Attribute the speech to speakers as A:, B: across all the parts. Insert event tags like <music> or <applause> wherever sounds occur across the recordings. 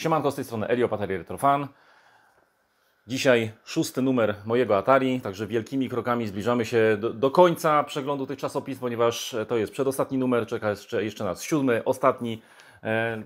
A: Siemanko, z tej strony Elio, Atari Retrofan. Dzisiaj szósty numer mojego Atari, także wielkimi krokami zbliżamy się do, do końca przeglądu tych czasopism, ponieważ e, to jest przedostatni numer, czeka jeszcze, jeszcze nas siódmy, ostatni. E,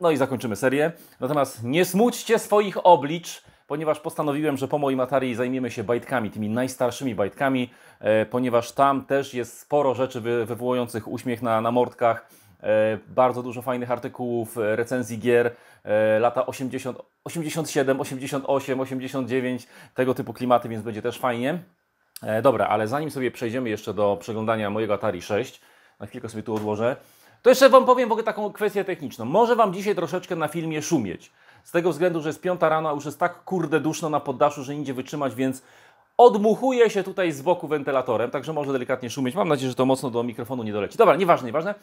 A: no i zakończymy serię. Natomiast nie smućcie swoich oblicz, ponieważ postanowiłem, że po moim Atari zajmiemy się bajtkami, tymi najstarszymi bajtkami, e, ponieważ tam też jest sporo rzeczy wywołujących uśmiech na, na mordkach E, bardzo dużo fajnych artykułów, e, recenzji gier, e, lata 80, 87, 88, 89, tego typu klimaty, więc będzie też fajnie. Dobra, ale zanim sobie przejdziemy jeszcze do przeglądania mojego Atari 6, na chwilkę sobie tu odłożę, to jeszcze Wam powiem w ogóle taką kwestię techniczną. Może Wam dzisiaj troszeczkę na filmie szumieć. Z tego względu, że jest piąta rano, a już jest tak kurde duszno na poddaszu, że nie idzie wytrzymać, więc Odmuchuje się tutaj z boku wentylatorem, także może delikatnie szumieć. Mam nadzieję, że to mocno do mikrofonu nie doleci. Dobra, nieważne, nieważne.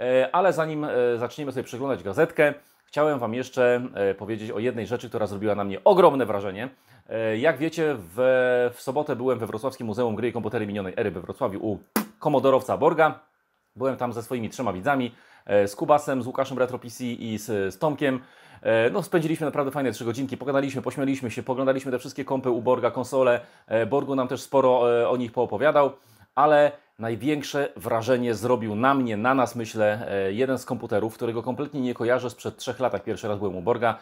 A: E, ale zanim e, zaczniemy sobie przeglądać gazetkę, chciałem Wam jeszcze e, powiedzieć o jednej rzeczy, która zrobiła na mnie ogromne wrażenie. Jak wiecie, w, w sobotę byłem we Wrocławskim Muzeum Gry i Komputery Minionej Ery we Wrocławiu u komodorowca Borga. Byłem tam ze swoimi trzema widzami, z Kubasem, z Łukaszem RetroPC i z, z Tomkiem. E, no, spędziliśmy naprawdę fajne trzy godzinki, pogadaliśmy, pośmialiśmy się, poglądaliśmy te wszystkie kompy u Borga, konsole. E, Borgu nam też sporo e, o nich poopowiadał, ale największe wrażenie zrobił na mnie, na nas myślę, jeden z komputerów, którego kompletnie nie kojarzę sprzed trzech lat, jak pierwszy raz byłem u Borga,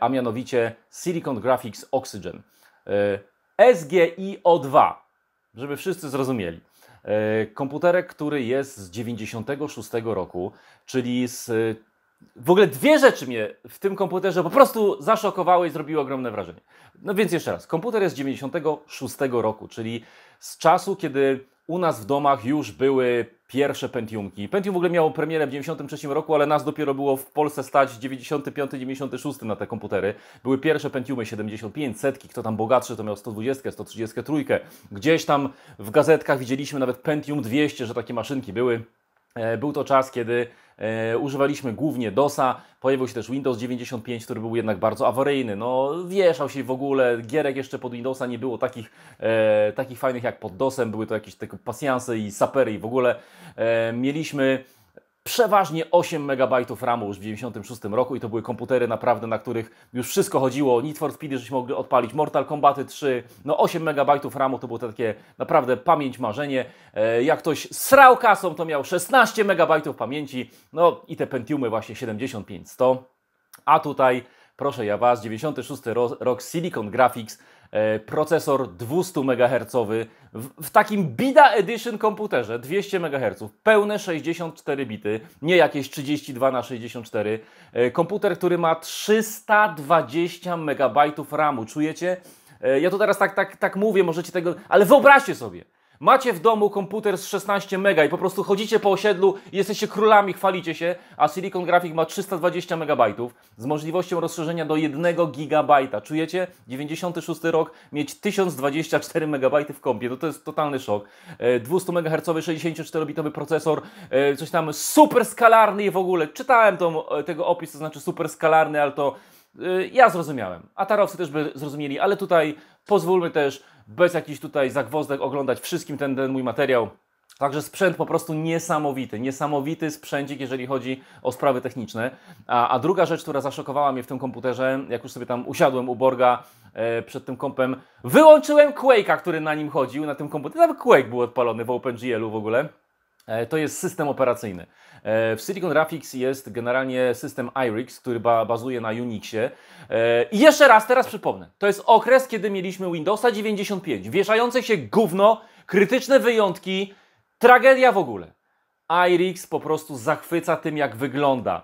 A: a mianowicie Silicon Graphics Oxygen. SGI O2, żeby wszyscy zrozumieli. Komputerek, który jest z 96 roku, czyli z w ogóle dwie rzeczy mnie w tym komputerze po prostu zaszokowały i zrobiły ogromne wrażenie. No więc jeszcze raz, komputer jest z 96 roku, czyli z czasu, kiedy u nas w domach już były pierwsze Pentiumki. Pentium w ogóle miało premierę w 93 roku, ale nas dopiero było w Polsce stać 95-96 na te komputery. Były pierwsze Pentiumy 75, setki, kto tam bogatszy to miał 120, 133. trójkę. Gdzieś tam w gazetkach widzieliśmy nawet Pentium 200, że takie maszynki były. E, był to czas, kiedy E, używaliśmy głównie DOSa, pojawił się też Windows 95, który był jednak bardzo awaryjny. No, wieszał się w ogóle, gierek jeszcze pod Windowsa nie było takich, e, takich fajnych jak pod DOSem, były to jakieś takie pasjanse i sapery i w ogóle e, mieliśmy przeważnie 8 MB RAMu już w 1996 roku i to były komputery naprawdę, na których już wszystko chodziło. Need for Speed, żeśmy mogli odpalić, Mortal Kombaty 3, no 8 MB RAMu to było takie naprawdę pamięć, marzenie. E, jak ktoś srał kasą, to miał 16 MB pamięci, no i te Pentiumy właśnie 75, 100. A tutaj, proszę ja Was, 96 rok Silicon Graphics E, procesor 200 MHz w, w takim Bida Edition komputerze 200 MHz, pełne 64 bity, nie jakieś 32 na 64. E, komputer, który ma 320 MB RAMu. Czujecie? E, ja tu teraz tak, tak, tak mówię, możecie tego, ale wyobraźcie sobie. Macie w domu komputer z 16 mega i po prostu chodzicie po osiedlu, jesteście królami, chwalicie się, a Silicon Graphic ma 320 megabajtów z możliwością rozszerzenia do 1 gigabajta. Czujecie? 96 rok, mieć 1024 megabajty w kompie, no to jest totalny szok. 200 MHz, 64-bitowy procesor, e, coś tam super skalarny w ogóle. Czytałem tą, e, tego opis, to znaczy super skalarny, ale to e, ja zrozumiałem. Atarowcy też by zrozumieli, ale tutaj pozwólmy też bez jakichś tutaj zagwozdek oglądać wszystkim ten, ten mój materiał. Także sprzęt po prostu niesamowity, niesamowity sprzęcik, jeżeli chodzi o sprawy techniczne. A, a, druga rzecz, która zaszokowała mnie w tym komputerze, jak już sobie tam usiadłem u Borga e, przed tym kompem, wyłączyłem Quake'a, który na nim chodził, na tym komputerze. Nawet Quake był odpalony w OpenGL-u w ogóle. E, to jest system operacyjny. E, w Silicon Graphics jest generalnie system iRix, który bazuje na Unixie. E, I jeszcze raz, teraz przypomnę. To jest okres, kiedy mieliśmy Windowsa 95, wieszające się gówno, krytyczne wyjątki, tragedia w ogóle. iRix po prostu zachwyca tym, jak wygląda.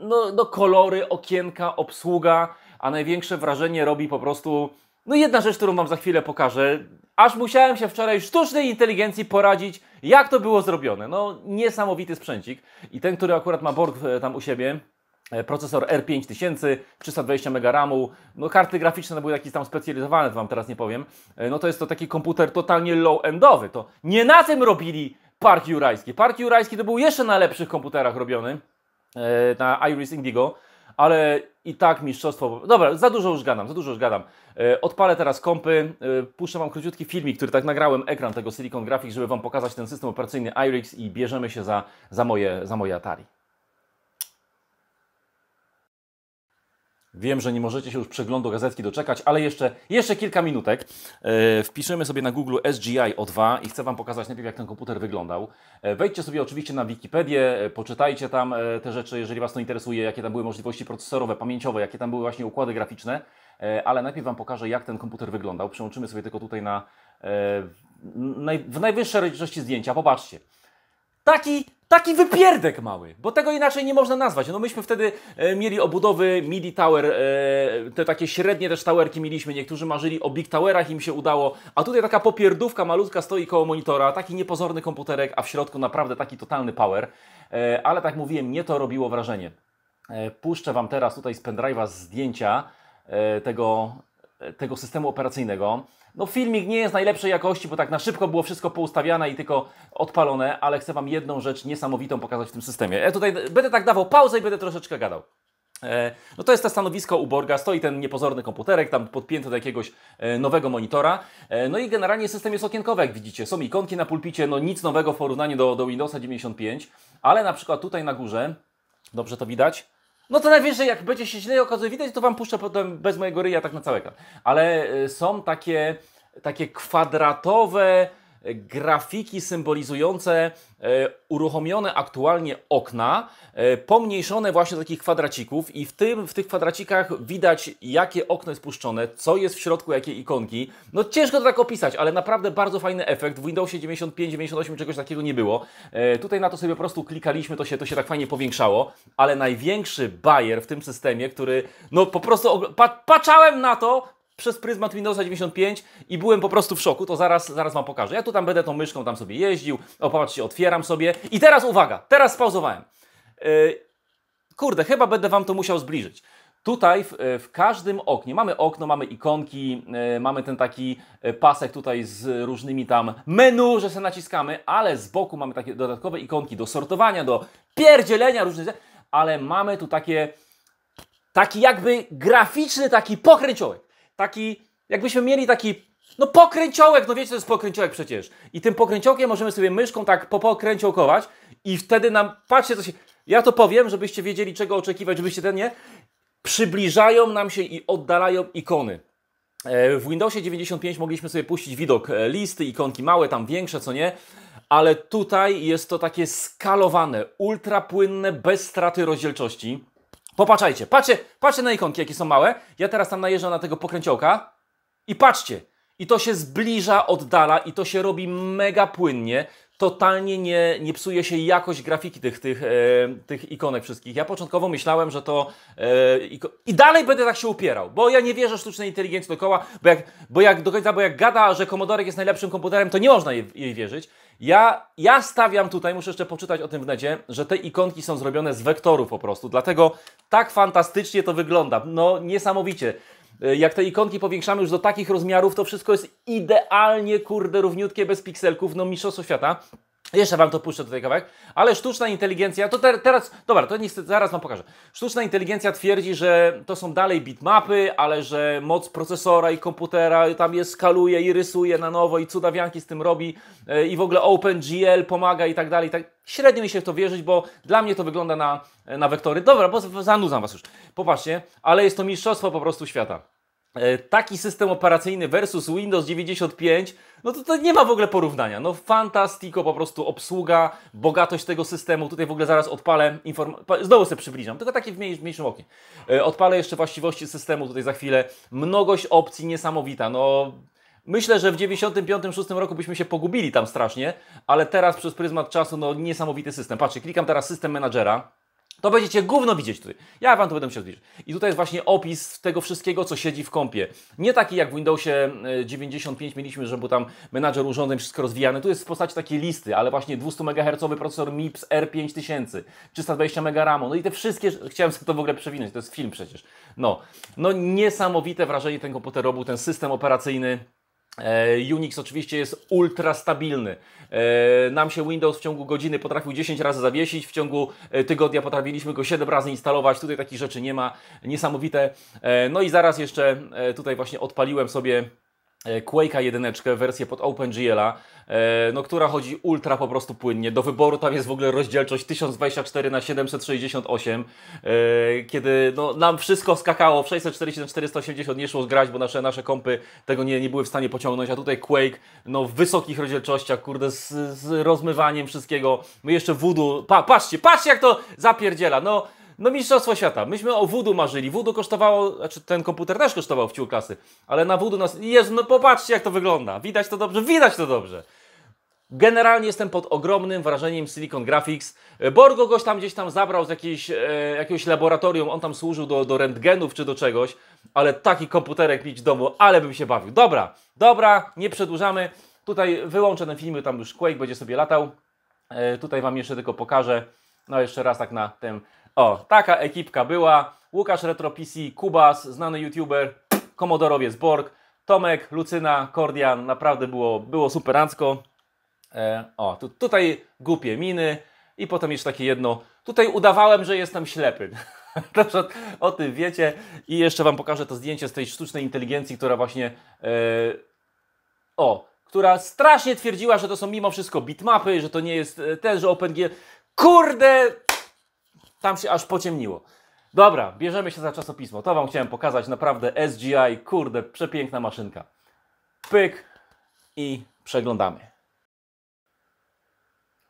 A: No, no kolory, okienka, obsługa, a największe wrażenie robi po prostu... No jedna rzecz, którą Wam za chwilę pokażę, aż musiałem się wczoraj sztucznej inteligencji poradzić, jak to było zrobione. No, niesamowity sprzęcik. I ten, który akurat ma Borg e, tam u siebie, e, procesor R5000, 320 MB RAMu, no karty graficzne no, były jakieś tam specjalizowane, to Wam teraz nie powiem, e, no to jest to taki komputer totalnie low-endowy, to nie na tym robili Park Jurajski. Park Jurajski to był jeszcze na lepszych komputerach robiony, na Iris Indigo, ale i tak mistrzostwo. Dobra, za dużo już gadam, za dużo już gadam. E, odpalę teraz kompy, e, puszczę Wam króciutki filmik, który tak nagrałem ekran tego Silicon Graphics, żeby Wam pokazać ten system operacyjny iRix i bierzemy się za, za, moje, za moje Atari. Wiem, że nie możecie się już przeglądu gazetki doczekać, ale jeszcze, jeszcze kilka minutek. E, wpiszemy sobie na Google SGI O2 i chcę Wam pokazać najpierw, jak ten komputer wyglądał. E, wejdźcie sobie oczywiście na Wikipedię, e, poczytajcie tam te rzeczy, jeżeli Was to interesuje, jakie tam były możliwości procesorowe, pamięciowe, jakie tam były właśnie układy graficzne, ale najpierw Wam pokażę, jak ten komputer wyglądał. Przełączymy sobie tylko tutaj na w najwyższej rozdzielczości zdjęcia. Popatrzcie. Taki Taki wypierdek mały, bo tego inaczej nie można nazwać. No myśmy wtedy e, mieli obudowy MIDI Tower, e, te takie średnie też towerki mieliśmy, niektórzy marzyli o Big Towerach, im się udało, a tutaj taka popierdówka malutka stoi koło monitora, taki niepozorny komputerek, a w środku naprawdę taki totalny power, e, ale tak mówiłem, nie to robiło wrażenie. E, puszczę Wam teraz tutaj z pendrive'a zdjęcia e, tego, e, tego systemu operacyjnego. No filmik nie jest najlepszej jakości, bo tak na szybko było wszystko poustawiane i tylko odpalone, ale chcę Wam jedną rzecz niesamowitą pokazać w tym systemie. Ja tutaj będę tak dawał pauzę i będę troszeczkę gadał. E, no to jest to stanowisko u Borga, stoi ten niepozorny komputerek tam podpięty do jakiegoś e, nowego monitora. E, no i generalnie system jest okienkowy, jak widzicie. Są ikonki na pulpicie, no nic nowego w porównaniu do, do Windowsa 95, ale na przykład tutaj na górze, dobrze to widać, no to najwyżej, jak będzie się źle okazuje widać, to wam puszczę potem bez mojego ryja tak na całego. Ale y, są takie, takie kwadratowe grafiki symbolizujące e, uruchomione aktualnie okna, e, pomniejszone właśnie do takich kwadracików i w, tym, w tych kwadracikach widać jakie okno jest puszczone, co jest w środku, jakie ikonki. No ciężko to tak opisać, ale naprawdę bardzo fajny efekt. W Windowsie 95, 98 czegoś takiego nie było. E, tutaj na to sobie po prostu klikaliśmy, to się, to się tak fajnie powiększało, ale największy bajer w tym systemie, który no po prostu patrzałem na to, przez pryzmat Windowsa 95 i byłem po prostu w szoku, to zaraz, zaraz Wam pokażę. Ja tu tam będę tą myszką tam sobie jeździł, o patrzcie, otwieram sobie i teraz uwaga, teraz spauzowałem. Yy, kurde, chyba będę Wam to musiał zbliżyć. Tutaj w, y, w, każdym oknie mamy okno, mamy ikonki, yy, mamy ten taki y, pasek tutaj z różnymi tam menu, że se naciskamy, ale z boku mamy takie dodatkowe ikonki do sortowania, do pierdzielenia różnych rzeczy, ale mamy tu takie, taki jakby graficzny, taki pokręciołek taki, jakbyśmy mieli taki no pokręciołek, no wiecie, to jest pokręciołek przecież. I tym pokręciołkiem możemy sobie myszką tak popokręciołkować i wtedy nam, patrzcie co się... Ja to powiem, żebyście wiedzieli czego oczekiwać, żebyście ten nie... Przybliżają nam się i oddalają ikony. E, w Windowsie 95 mogliśmy sobie puścić widok e, listy, ikonki małe, tam większe, co nie, ale tutaj jest to takie skalowane, ultrapłynne, bez straty rozdzielczości. Popatrzajcie, patrzcie, patrzcie na ikonki, jakie są małe. Ja teraz tam najeżdżam na tego pokręciołka i patrzcie. I to się zbliża, oddala i to się robi mega płynnie. Totalnie nie, nie psuje się jakość grafiki tych, tych, e, tych ikonek wszystkich. Ja początkowo myślałem, że to... E, I dalej będę tak się upierał, bo ja nie wierzę sztucznej inteligencji dookoła, bo jak, bo jak do końca, bo jak gada, że komodorek jest najlepszym komputerem, to nie można jej, jej wierzyć. Ja, ja stawiam tutaj, muszę jeszcze poczytać o tym w necie, że te ikonki są zrobione z wektorów po prostu, dlatego tak fantastycznie to wygląda. No niesamowicie. E, jak te ikonki powiększamy już do takich rozmiarów, to wszystko jest idealnie, kurde, równiutkie, bez pikselków, no mistrzostwo świata. Jeszcze wam to puszczę tutaj kawałek, ale sztuczna inteligencja, to te, teraz, dobra, to niestety zaraz wam pokażę. Sztuczna inteligencja twierdzi, że to są dalej bitmapy, ale że moc procesora i komputera tam je skaluje i rysuje na nowo i cudawianki z tym robi yy, i w ogóle OpenGL pomaga i tak dalej. tak. Średnio mi się w to wierzyć, bo dla mnie to wygląda na, na wektory. Dobra, bo zanudzam was już. Popatrzcie, ale jest to mistrzostwo po prostu świata. E, taki system operacyjny versus Windows 95, no to, to nie ma w ogóle porównania. No fantastico po prostu obsługa, bogatość tego systemu. Tutaj w ogóle zaraz odpalę informację, znowu sobie przybliżam, tylko takie w, mniejszym oknie. E, odpalę jeszcze właściwości systemu tutaj za chwilę. Mnogość opcji niesamowita, no... Myślę, że w 95 96 roku byśmy się pogubili tam strasznie, ale teraz przez pryzmat czasu, no niesamowity system. Patrzcie, klikam teraz system menadżera. To będziecie gówno widzieć tutaj. Ja wam to będę musiał zbliżyć. I tutaj jest właśnie opis tego wszystkiego, co siedzi w kompie. Nie taki jak w Windowsie 95 e, mieliśmy, że był tam menadżer urządzeń, wszystko rozwijane. Tu jest w postaci takiej listy, ale właśnie 200 MHz procesor MIPS R5000, 320 MB RAM. No i te wszystkie, chciałem sobie to w ogóle przewinąć, to jest film przecież. No, no niesamowite wrażenie ten komputer robił, ten system operacyjny. E, Unix oczywiście jest ultra stabilny. E, nam się Windows w ciągu godziny potrafił 10 razy zawiesić, w ciągu e, tygodnia potrafiliśmy go 7 razy instalować. Tutaj takich rzeczy nie ma. Niesamowite. No i zaraz jeszcze tutaj właśnie odpaliłem sobie E, Quake'a 1, wersję pod OpenGL'a, e, no, która chodzi ultra po prostu płynnie. Do wyboru tam jest w ogóle rozdzielczość 1024 na 768, e, kiedy no, nam wszystko skakało, w 640 na 480 nie szło zgrać, bo nasze, nasze kompy tego nie, nie były w stanie pociągnąć, a tutaj Quake no, w wysokich rozdzielczościach, kurde, z, z rozmywaniem wszystkiego. My jeszcze Voodoo, pa, patrzcie, patrzcie jak to zapierdziela, no no Mistrzostwo Świata. Myśmy o wudu marzyli. Wudu kosztowało, znaczy ten komputer też kosztował w ciu klasy, ale na wudu nas... Jezu, no popatrzcie jak to wygląda. Widać to dobrze? Widać to dobrze. Generalnie jestem pod ogromnym wrażeniem Silicon Graphics. Borgo goś tam gdzieś tam zabrał z jakiejś, e, jakiegoś laboratorium, on tam służył do, do rentgenów czy do czegoś, ale taki komputerek mieć w domu, ale bym się bawił. Dobra, dobra, nie przedłużamy. Tutaj wyłączę ten film, tam już Quake będzie sobie latał. E, tutaj Wam jeszcze tylko pokażę, no jeszcze raz tak na tym o, taka ekipka była. Łukasz RetroPC, Kubas, znany youtuber, komodorowiec Borg, Tomek, Lucyna, Kordian. Naprawdę było, było superancko. E, o, tu, tutaj głupie miny i potem jeszcze takie jedno. Tutaj udawałem, że jestem ślepy. <laughs> Dobrze, o tym wiecie. I jeszcze Wam pokażę to zdjęcie z tej sztucznej inteligencji, która właśnie... E, o, która strasznie twierdziła, że to są mimo wszystko bitmapy, że to nie jest e, ten, że OpenG... Kurde, tam się aż pociemniło. Dobra, bierzemy się za czasopismo. To Wam chciałem pokazać. Naprawdę SGI, kurde, przepiękna maszynka. Pyk i przeglądamy.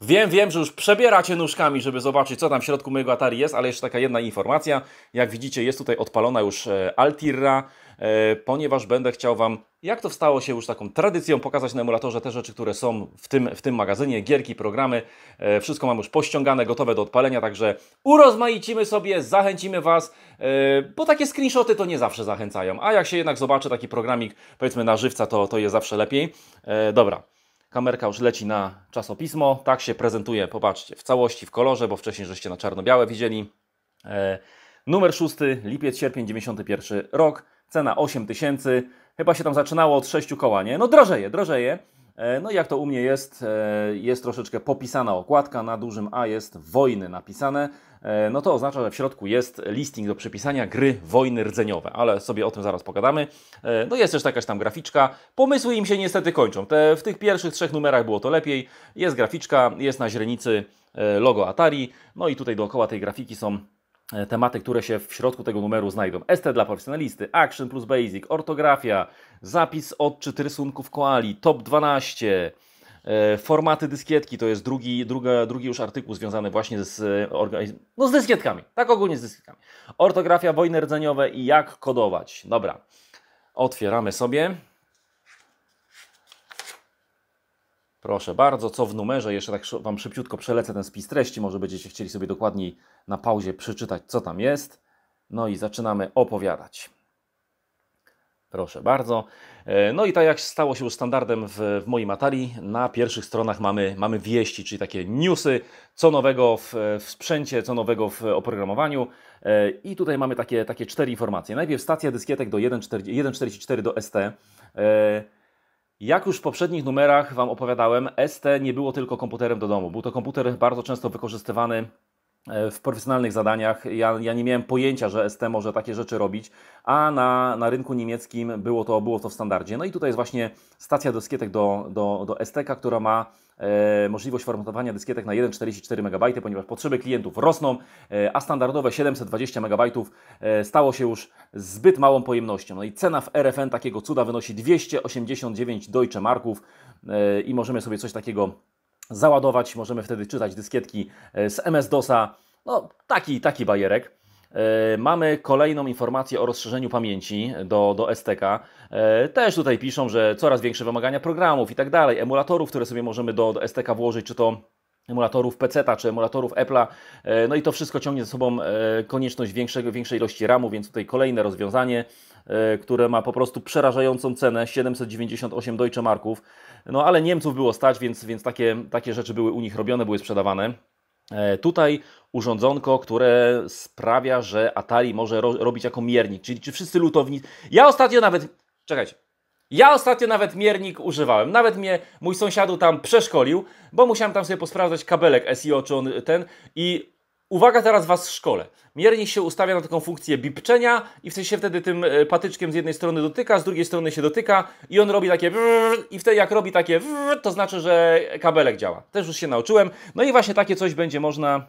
A: Wiem, wiem, że już przebieracie nóżkami, żeby zobaczyć, co tam w środku mojego Atari jest, ale jeszcze taka jedna informacja. Jak widzicie, jest tutaj odpalona już e, Altira, e, ponieważ będę chciał Wam, jak to stało się już taką tradycją, pokazać na emulatorze te rzeczy, które są w tym, w tym magazynie, gierki, programy. E, wszystko mam już pościągane, gotowe do odpalenia, także urozmaicimy sobie, zachęcimy Was, bo takie screenshoty to nie zawsze zachęcają, a jak się jednak zobaczy taki programik, powiedzmy na żywca, to, to jest zawsze lepiej. Dobra. Kamerka już leci na czasopismo. Tak się prezentuje, popatrzcie, w całości, w kolorze, bo wcześniej żeście na czarno-białe widzieli. E, numer 6, lipiec, sierpień 91 rok. Cena 8000. Chyba się tam zaczynało od 6 koła, nie? No drożeje, drożeje. E, no jak to u mnie jest, e, jest troszeczkę popisana okładka. Na dużym A jest wojny napisane. E, no to oznacza, że w środku jest listing do przepisania gry Wojny Rdzeniowe, ale sobie o tym zaraz pogadamy. E, no jest też jakaś tam graficzka. Pomysły im się niestety kończą. Te, w tych pierwszych trzech numerach było to lepiej. Jest graficzka, jest na źrenicy e, logo Atari, no i tutaj dookoła tej grafiki są tematy, które się w środku tego numeru znajdą. ST dla profesjonalisty, Action plus Basic, ortografia, zapis odczyt rysunków koali, top 12, E, formaty dyskietki to jest drugi, druga, drugi już artykuł związany właśnie z, e, no z dyskietkami. Tak ogólnie z dyskietkami. Ortografia, wojny rdzeniowe i jak kodować. Dobra, otwieramy sobie. Proszę bardzo, co w numerze? Jeszcze tak Wam szybciutko przelecę ten spis treści. Może będziecie chcieli sobie dokładniej na pauzie przeczytać, co tam jest. No i zaczynamy opowiadać. Proszę bardzo. E, no i tak jak stało się już standardem w, w moim Atari, na pierwszych stronach mamy, mamy wieści, czyli takie newsy, co nowego w, w sprzęcie, co nowego w oprogramowaniu. E, I tutaj mamy takie, takie cztery informacje. Najpierw stacja dyskietek do 1.44 do ST. E, jak już w poprzednich numerach Wam opowiadałem, ST nie było tylko komputerem do domu. Był to komputer bardzo często wykorzystywany E, w profesjonalnych zadaniach. Ja, ja nie miałem pojęcia, że ST może takie rzeczy robić, a na, na rynku niemieckim było to, było to w standardzie. No i tutaj jest właśnie stacja dyskietek do, do, do STK, która ma e, możliwość formatowania dyskietek na 1,44 MB, ponieważ potrzeby klientów rosną, e, a standardowe 720 MB e, stało się już zbyt małą pojemnością. No i cena w RFN takiego cuda wynosi 289 Deutsche Marków e, i możemy sobie coś takiego załadować, możemy wtedy czytać dyskietki e, z MS-DOSa. No, taki, taki bajerek. E, mamy kolejną informację o rozszerzeniu pamięci do, do STK. E, też tutaj piszą, że coraz większe wymagania programów i tak dalej, emulatorów, które sobie możemy do, do STK włożyć, czy to emulatorów PC-ta czy emulatorów Apple'a. E, no i to wszystko ciągnie ze sobą e, konieczność większego, większej ilości RAMu, więc tutaj kolejne rozwiązanie, e, które ma po prostu przerażającą cenę 798 Deutsche Marków. No ale Niemców było stać, więc, więc takie, takie rzeczy były u nich robione, były sprzedawane. Tutaj urządzonko, które sprawia, że Atari może ro robić jako miernik, czyli czy wszyscy lutownicy. Ja ostatnio nawet. Czekajcie, ja ostatnio nawet miernik używałem. Nawet mnie mój sąsiadu tam przeszkolił, bo musiałem tam sobie posprawdzać kabelek SEO, czy on ten. I Uwaga teraz Was w szkole. Miernik się ustawia na taką funkcję bipczenia i w sensie się wtedy tym e, patyczkiem z jednej strony dotyka, z drugiej strony się dotyka i on robi takie i wtedy jak robi takie to znaczy, że kabelek działa. Też już się nauczyłem. No i właśnie takie coś będzie można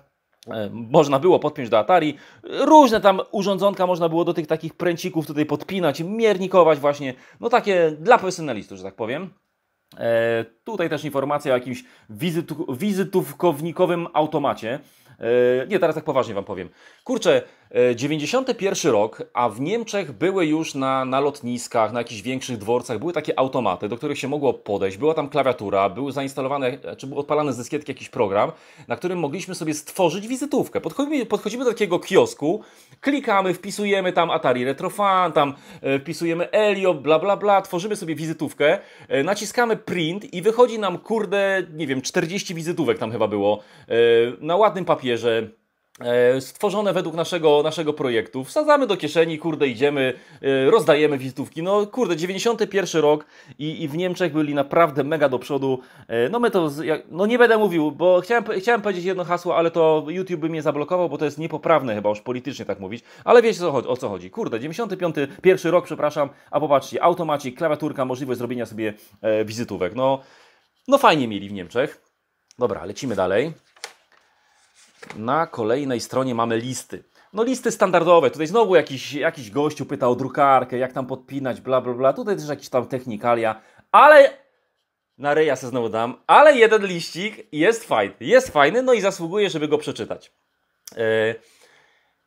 A: E, można było podpiąć do Atari. Różne tam urządzonka można było do tych takich pręcików tutaj podpinać, miernikować właśnie. No takie dla profesjonalistów, że tak powiem. E, tutaj też informacja o jakimś wizytu, wizytówkownikowym automacie. E, nie, teraz tak poważnie Wam powiem. Kurczę, 91 e, rok, a w Niemczech były już na, na lotniskach, na jakichś większych dworcach, były takie automaty, do których się mogło podejść, była tam klawiatura, były zainstalowane, czy był odpalany z dyskietki jakiś program, na którym mogliśmy sobie stworzyć wizytówkę. Podchodzimy, podchodzimy do takiego kiosku, klikamy, wpisujemy tam Atari Retrofan, tam e, wpisujemy Elio, bla bla bla, tworzymy sobie wizytówkę, e, naciskamy print i wychodzi nam, kurde, nie wiem, 40 wizytówek tam chyba było, na ładnym papierze, E, stworzone według naszego, naszego projektu. Wsadzamy do kieszeni, kurde, idziemy, e, rozdajemy wizytówki. No kurde, 91 rok i, i w Niemczech byli naprawdę mega do przodu. E, no my to, no nie będę mówił, bo chciałem, chciałem powiedzieć jedno hasło, ale to YouTube by mnie zablokował, bo to jest niepoprawne chyba już politycznie tak mówić. Ale wiecie co, o co chodzi. Kurde, 95 pierwszy rok, przepraszam, a popatrzcie, automacik, klawiaturka, możliwość zrobienia sobie wizytówek. No, no fajnie mieli w Niemczech. Dobra, lecimy dalej. Na kolejnej stronie mamy listy. No listy standardowe. Tutaj znowu jakiś, jakiś gościu pyta o drukarkę, jak tam podpinać, bla, bla, bla. Tutaj też jakieś tam technikalia. Ale na ryja se znowu dam. Ale jeden liścik jest fajny. Jest fajny, no i zasługuje, żeby go przeczytać. E,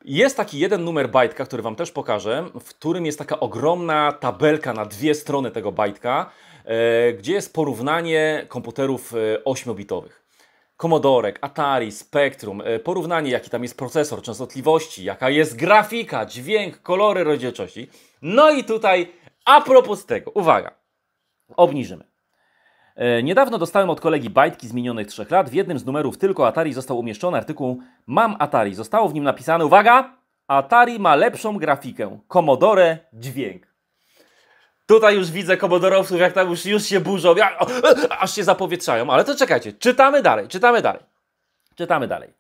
A: jest taki jeden numer bajtka, który Wam też pokażę, w którym jest taka ogromna tabelka na dwie strony tego bajtka, e, gdzie jest porównanie komputerów 8-bitowych. E, Komodorek, Atari, Spectrum, e, porównanie jaki tam jest procesor, częstotliwości, jaka jest grafika, dźwięk, kolory rozdzielczości. No i tutaj a propos tego, uwaga, obniżymy. E, niedawno dostałem od kolegi bajtki z minionych trzech lat. W jednym z numerów tylko Atari został umieszczony artykuł Mam Atari. Zostało w nim napisane, uwaga, Atari ma lepszą grafikę, Komodore dźwięk. Tutaj już widzę komodorowców, jak tam już, już się burzą, jak, o, e, e, aż się zapowietrzają. Ale to czekajcie, czytamy dalej, czytamy dalej. Czytamy dalej.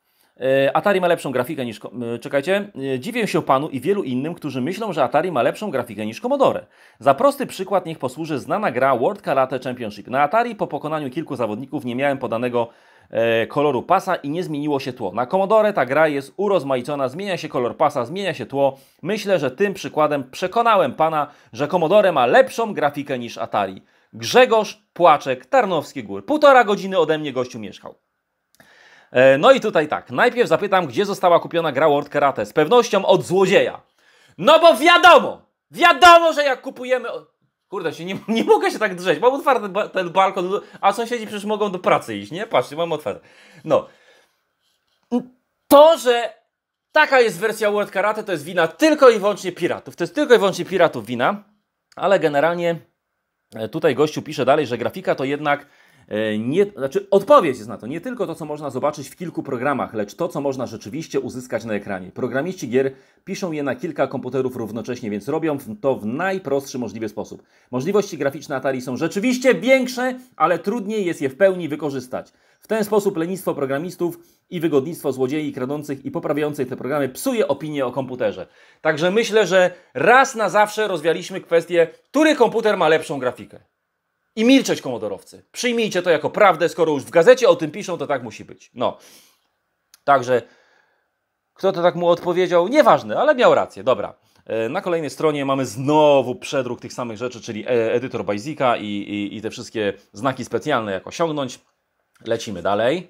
A: E, Atari ma lepszą grafikę niż. Czekajcie. Dziwię się panu i wielu innym, którzy myślą, że Atari ma lepszą grafikę niż Commodore. Za prosty przykład niech posłuży znana gra World Karate Championship. Na Atari po pokonaniu kilku zawodników nie miałem podanego E, koloru pasa i nie zmieniło się tło. Na Commodore ta gra jest urozmaicona, zmienia się kolor pasa, zmienia się tło. Myślę, że tym przykładem przekonałem Pana, że Commodore ma lepszą grafikę niż Atari. Grzegorz Płaczek, Tarnowski Gór. Półtora godziny ode mnie gościu mieszkał. E, no i tutaj tak, najpierw zapytam, gdzie została kupiona gra World Karate. Z pewnością od złodzieja. No bo wiadomo, wiadomo, że jak kupujemy... Kurde, się nie, <laughs> nie mogę się tak drzeć. Mam otwarty ba ten balkon, a sąsiedzi przecież mogą do pracy iść, nie? Patrzcie, mam otwarty. No. To, że taka jest wersja World Karate, to jest wina tylko i wyłącznie piratów. To jest tylko i wyłącznie piratów wina, ale generalnie e, tutaj gościu pisze dalej, że grafika to jednak E, nie, znaczy odpowiedź jest na to nie tylko to, co można zobaczyć w kilku programach, lecz to, co można rzeczywiście uzyskać na ekranie. Programiści gier piszą je na kilka komputerów równocześnie, więc robią to w najprostszy możliwy sposób. Możliwości graficzne Atari są rzeczywiście większe, ale trudniej jest je w pełni wykorzystać. W ten sposób lenistwo programistów i wygodnictwo złodziei kradących i poprawiających te programy psuje opinię o komputerze. Także myślę, że raz na zawsze rozwialiśmy kwestię, który komputer ma lepszą grafikę. I milczeć, komodorowcy. Przyjmijcie to jako prawdę, skoro już w gazecie o tym piszą, to tak musi być. No. Także kto to tak mu odpowiedział? Nieważne, ale miał rację. Dobra. E, na kolejnej stronie mamy znowu przedruk tych samych rzeczy, czyli e, edytor Bajzika i, i, i, te wszystkie znaki specjalne, jak osiągnąć. Lecimy dalej.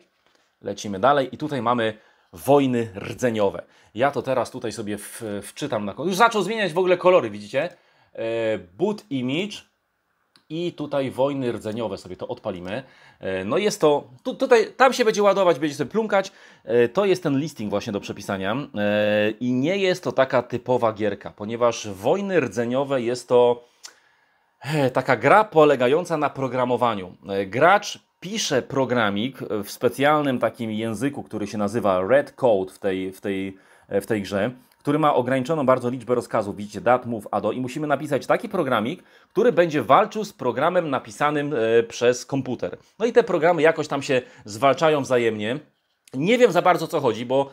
A: Lecimy dalej i tutaj mamy wojny rdzeniowe. Ja to teraz tutaj sobie w, wczytam na... Już zaczął zmieniać w ogóle kolory, widzicie? E, Boot Image i tutaj wojny rdzeniowe sobie to odpalimy. E, no jest to, tu, tutaj, tam się będzie ładować, będzie sobie plumkać. E, to jest ten listing właśnie do przepisania e, i nie jest to taka typowa gierka, ponieważ wojny rdzeniowe jest to taka gra polegająca na programowaniu. Gracz pisze programik w specjalnym takim języku, który się nazywa Red Code w tej, w tej, w tej grze który ma ograniczoną bardzo liczbę rozkazów, widzicie, dat, move, ado i musimy napisać taki programik, który będzie walczył z programem napisanym e, przez komputer. No i te programy jakoś tam się zwalczają wzajemnie. Nie wiem za bardzo co chodzi, bo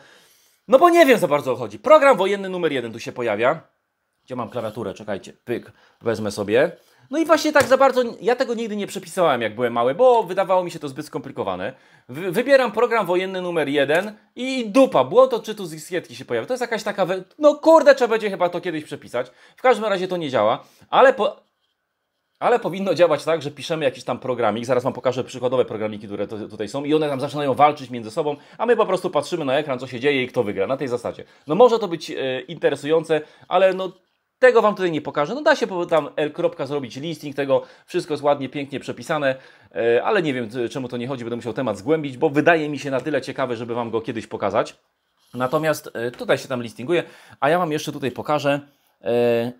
A: no bo nie wiem za bardzo o co chodzi. Program wojenny numer jeden tu się pojawia. Gdzie mam klawiaturę? Czekajcie. Pyk. Wezmę sobie. No i właśnie tak za bardzo, ja tego nigdy nie przepisałem, jak byłem mały, bo wydawało mi się to zbyt skomplikowane. Wy, wybieram program wojenny numer jeden i dupa, czy tu z iskietki się pojawia. To jest jakaś taka, we... no kurde, trzeba będzie chyba to kiedyś przepisać. W każdym razie to nie działa, ale po... Ale powinno działać tak, że piszemy jakiś tam programik, zaraz Wam pokażę przykładowe programiki, które tutaj są i one tam zaczynają walczyć między sobą, a my po prostu patrzymy na ekran, co się dzieje i kto wygra, na tej zasadzie. No może to być e, interesujące, ale no tego Wam tutaj nie pokażę. No da się tam L. zrobić listing tego. Wszystko jest ładnie, pięknie przepisane, e, ale nie wiem e, czemu to nie chodzi. Będę musiał temat zgłębić, bo wydaje mi się na tyle ciekawy, żeby Wam go kiedyś pokazać. Natomiast e, tutaj się tam listinguje, a ja Wam jeszcze tutaj pokażę.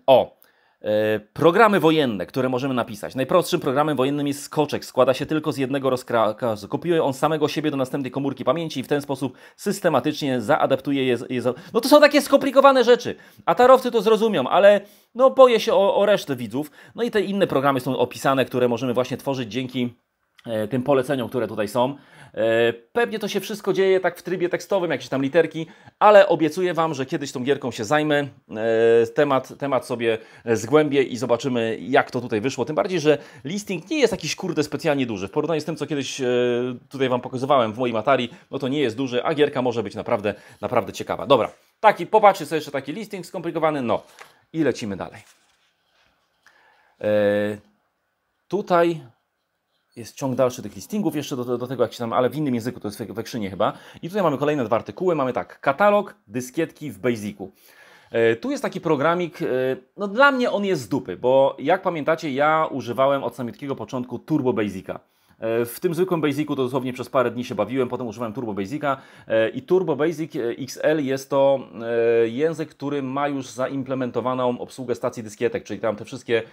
A: O, E, programy wojenne, które możemy napisać. Najprostszym programem wojennym jest skoczek. Składa się tylko z jednego rozkazu. Kopiuje on samego siebie do następnej komórki pamięci i w ten sposób systematycznie zaadaptuje je. je za... No to są takie skomplikowane rzeczy. A tarowcy to zrozumią, ale no boję się o, o resztę widzów. No i te inne programy są opisane, które możemy właśnie tworzyć dzięki E, tym poleceniom, które tutaj są. E, pewnie to się wszystko dzieje tak w trybie tekstowym, jakieś tam literki, ale obiecuję Wam, że kiedyś tą gierką się zajmę, e, temat, temat sobie zgłębię i zobaczymy, jak to tutaj wyszło. Tym bardziej, że listing nie jest jakiś kurde specjalnie duży. W porównaniu z tym, co kiedyś tutaj Wam pokazywałem w moim Atari, no to nie jest duży, a gierka może być naprawdę, naprawdę ciekawa. Dobra, taki, popatrzcie sobie jeszcze taki listing skomplikowany, no i lecimy dalej. Eee, tutaj jest ciąg dalszy tych listingów, jeszcze do, do tego jak się tam, ale w innym języku, to jest we krzynie chyba. I tutaj mamy kolejne dwa artykuły, mamy tak, katalog, dyskietki w Basicu. E, tu jest taki programik, e, no dla mnie on jest z dupy, bo jak pamiętacie, ja używałem od samego początku Turbo Basica. E, w tym zwykłym Basicu to dosłownie przez parę dni się bawiłem, potem używałem Turbo Basica i Turbo Basic XL jest to język, który ma już zaimplementowaną obsługę stacji dyskietek, czyli tam te wszystkie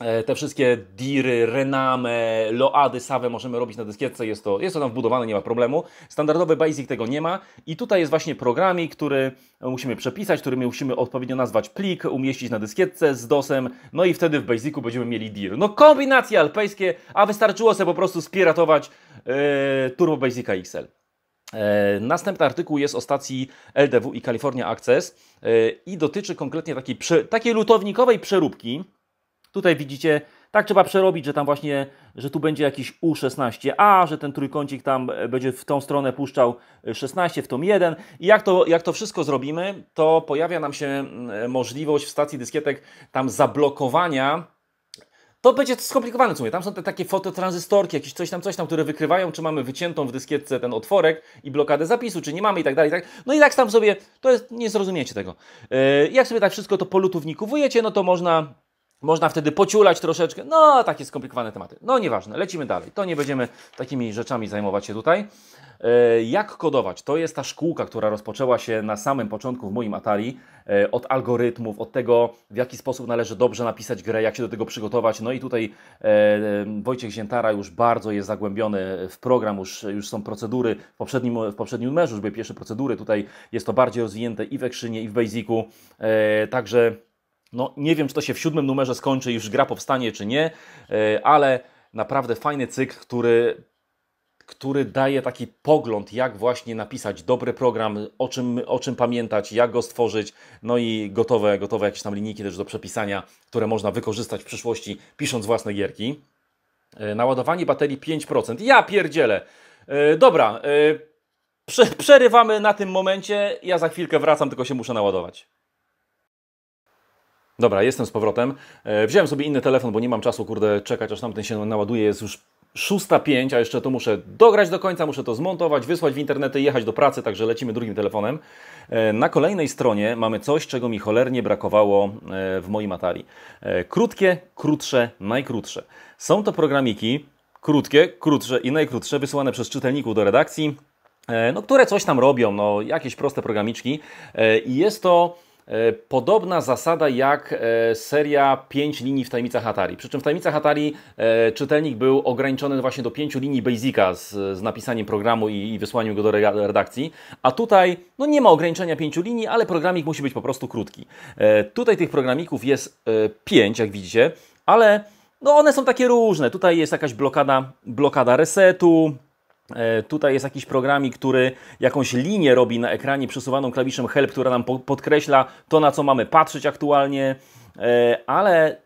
A: E, te wszystkie diry, rename, loady, save możemy robić na dyskietce, jest to, jest to tam wbudowane, nie ma problemu. Standardowy basic tego nie ma i tutaj jest właśnie programik, który musimy przepisać, który musimy odpowiednio nazwać plik, umieścić na dyskietce z DOSem, no i wtedy w basicu będziemy mieli dir. No kombinacje alpejskie, a wystarczyło sobie po prostu spiratować yy, Turbo Basica XL. E, następny artykuł jest o stacji LDW i California Access i dotyczy konkretnie takiej, takiej lutownikowej przeróbki, Tutaj widzicie, tak trzeba przerobić, że tam właśnie, że tu będzie jakiś U16A, że ten trójkącik tam e, będzie w tą stronę puszczał 16, e, w tą 1. I jak to, jak to wszystko zrobimy, to pojawia nam się mm, e, możliwość w stacji dyskietek tam zablokowania to będzie skomplikowane co mówię. Tam są te takie fototranzystorki, jakieś coś tam, coś tam, które wykrywają, czy mamy wyciętą w dyskietce ten otworek i blokadę zapisu, czy nie mamy i tak dalej. I tak. No i tak tam sobie, to jest, nie zrozumiecie tego. jak sobie tak wszystko to polutównikowujecie, no to można można wtedy pociulać troszeczkę. No, takie skomplikowane tematy. No, nieważne, lecimy dalej. To nie będziemy takimi rzeczami zajmować się tutaj. E, jak kodować? To jest ta szkółka, która rozpoczęła się na samym początku w moim Atari e, od algorytmów, od tego, w jaki sposób należy dobrze napisać grę, jak się do tego przygotować. No i tutaj e, Wojciech Ziętara już bardzo jest zagłębiony w program, już, już są procedury. W poprzednim, w poprzednim numerze już były pierwsze procedury. Tutaj jest to bardziej rozwinięte i we krzynie, i w Basicu. Także no, nie wiem, czy to się w siódmym numerze skończy, już gra powstanie, czy nie, e, ale naprawdę fajny cykl, który, który daje taki pogląd, jak właśnie napisać dobry program, o czym, o czym pamiętać, jak go stworzyć, no i gotowe, gotowe jakieś tam linijki też do przepisania, które można wykorzystać w przyszłości, pisząc własne gierki. E, naładowanie baterii 5%. Ja pierdzielę! E, dobra, przerywamy na tym momencie, ja za chwilkę wracam, tylko się muszę naładować. Dobra, jestem z powrotem. E, wziąłem sobie inny telefon, bo nie mam czasu, kurde, czekać aż tamten się naładuje. Jest już 6.05, a jeszcze to muszę dograć do końca, muszę to zmontować, wysłać w internety, jechać do pracy, także lecimy drugim telefonem. E, na kolejnej stronie mamy coś, czego mi cholernie brakowało e, w moim Atari. Krótkie, krótsze, najkrótsze. Są to programiki krótkie, krótsze i najkrótsze, wysyłane przez czytelników do redakcji, no, które coś tam robią, no, jakieś proste programiczki i jest to E, podobna zasada jak e, seria 5 linii w tajemnicach Atari. Przy czym w tajemnicach Atari e, czytelnik był ograniczony właśnie do 5 linii Basica z, z napisaniem programu i, i wysłaniem go do redakcji. A tutaj no nie ma ograniczenia 5 linii, ale programik musi być po prostu krótki. Tutaj tych programików jest 5, jak widzicie, ale no one są takie różne. Tutaj jest jakaś blokada, blokada resetu, E, tutaj jest jakiś programik, który jakąś linię robi na ekranie przesuwaną klawiszem help, która nam podkreśla to, na co mamy patrzeć aktualnie, e, ale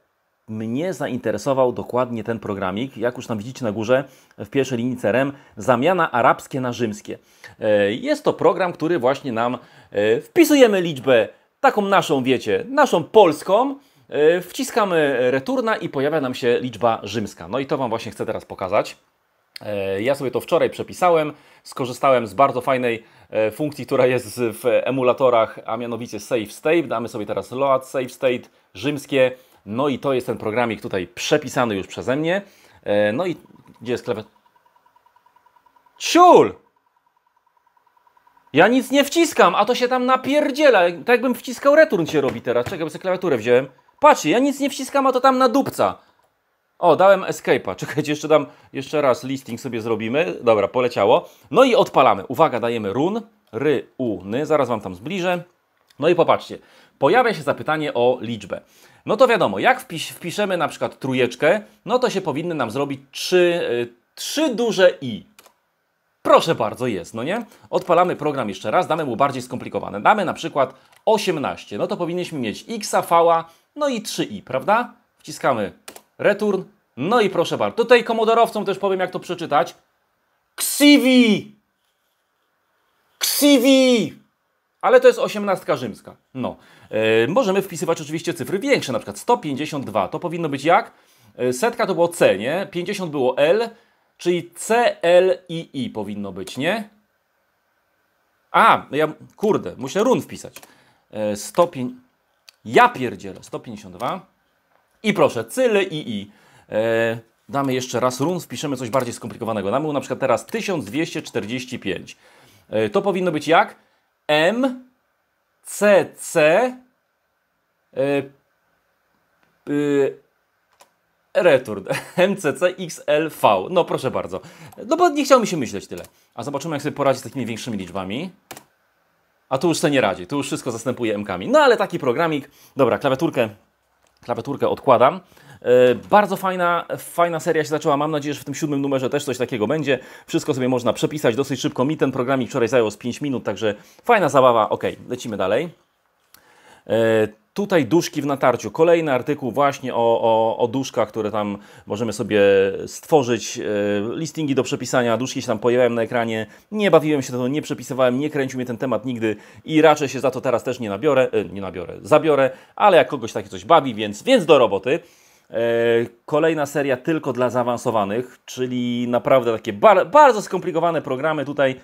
A: mnie zainteresował dokładnie ten programik, jak już tam widzicie na górze w pierwszej linii CRM, zamiana arabskie na rzymskie. E, jest to program, który właśnie nam wpisujemy liczbę taką naszą, wiecie, naszą polską, wciskamy returna i pojawia nam się liczba rzymska. No i to Wam właśnie chcę teraz pokazać. E, ja sobie to wczoraj przepisałem, skorzystałem z bardzo fajnej e, funkcji, która jest w emulatorach, a mianowicie Save State. Damy sobie teraz Load Save State rzymskie. No i to jest ten programik tutaj przepisany już przeze mnie. E, no i gdzie jest klawiatura? Ciul! Ja nic nie wciskam, a to się tam napierdziela. Tak jakbym wciskał return się robi teraz. Czekaj, bo sobie klawiaturę wziąłem. Patrzcie, ja nic nie wciskam, a to tam na dupca. O, dałem escape'a. <laughs> Czekajcie, jeszcze dam, jeszcze raz listing sobie zrobimy. Dobra, poleciało. No i odpalamy. Uwaga, dajemy run, ry, u, ny. Zaraz Wam tam zbliżę. No i popatrzcie, pojawia się zapytanie o liczbę. No to wiadomo, jak wpiszemy na przykład trójeczkę, no to się powinny nam zrobić trzy, y, trzy duże i. Proszę bardzo, jest, no nie? Odpalamy program jeszcze raz, damy mu bardziej skomplikowane. Damy na przykład 18, no to powinniśmy mieć x, v, no i 3i, prawda? Wciskamy return. No i proszę bardzo. Tutaj komodorowcom też powiem, jak to przeczytać. Ksiwi! Ksiwi! Ale to jest osiemnastka rzymska. No. Yy, możemy wpisywać oczywiście cyfry większe, na przykład 152. To powinno być jak? Yy, setka to było C, nie? 50 było L, czyli C, L i I powinno być, nie? A, ja, kurde, muszę run wpisać. Yy, e, 105... Ja pierdzielę, 152. I proszę, cyle i i. E, damy jeszcze raz run, wpiszemy coś bardziej skomplikowanego. Damy na przykład teraz 1245. E, to powinno być jak? M, C, C, y, e, e, return <laughs> MCC XLV. No proszę bardzo. No bo nie chciał mi się myśleć tyle. A zobaczymy jak sobie poradzi z takimi większymi liczbami. A tu już sobie nie radzi. Tu już wszystko zastępuje M-kami. No ale taki programik. Dobra, klawiaturkę Klawiaturkę odkładam. E, bardzo fajna, fajna seria się zaczęła. Mam nadzieję, że w tym siódmym numerze też coś takiego będzie. Wszystko sobie można przepisać dosyć szybko. Mi ten programik wczoraj zajął z 5 minut, także fajna zabawa. Ok, lecimy dalej. E, Tutaj duszki w natarciu. Kolejny artykuł właśnie o, o, o duszkach, które tam możemy sobie stworzyć. E, listingi do przepisania, duszki się tam pojawiają na ekranie. Nie bawiłem się to, nie przepisywałem, nie kręcił mnie ten temat nigdy i raczej się za to teraz też nie nabiorę, e, nie nabiorę, zabiorę, ale jak kogoś takie coś bawi, więc, więc do roboty. E, kolejna seria tylko dla zaawansowanych, czyli naprawdę takie bar bardzo skomplikowane programy. Tutaj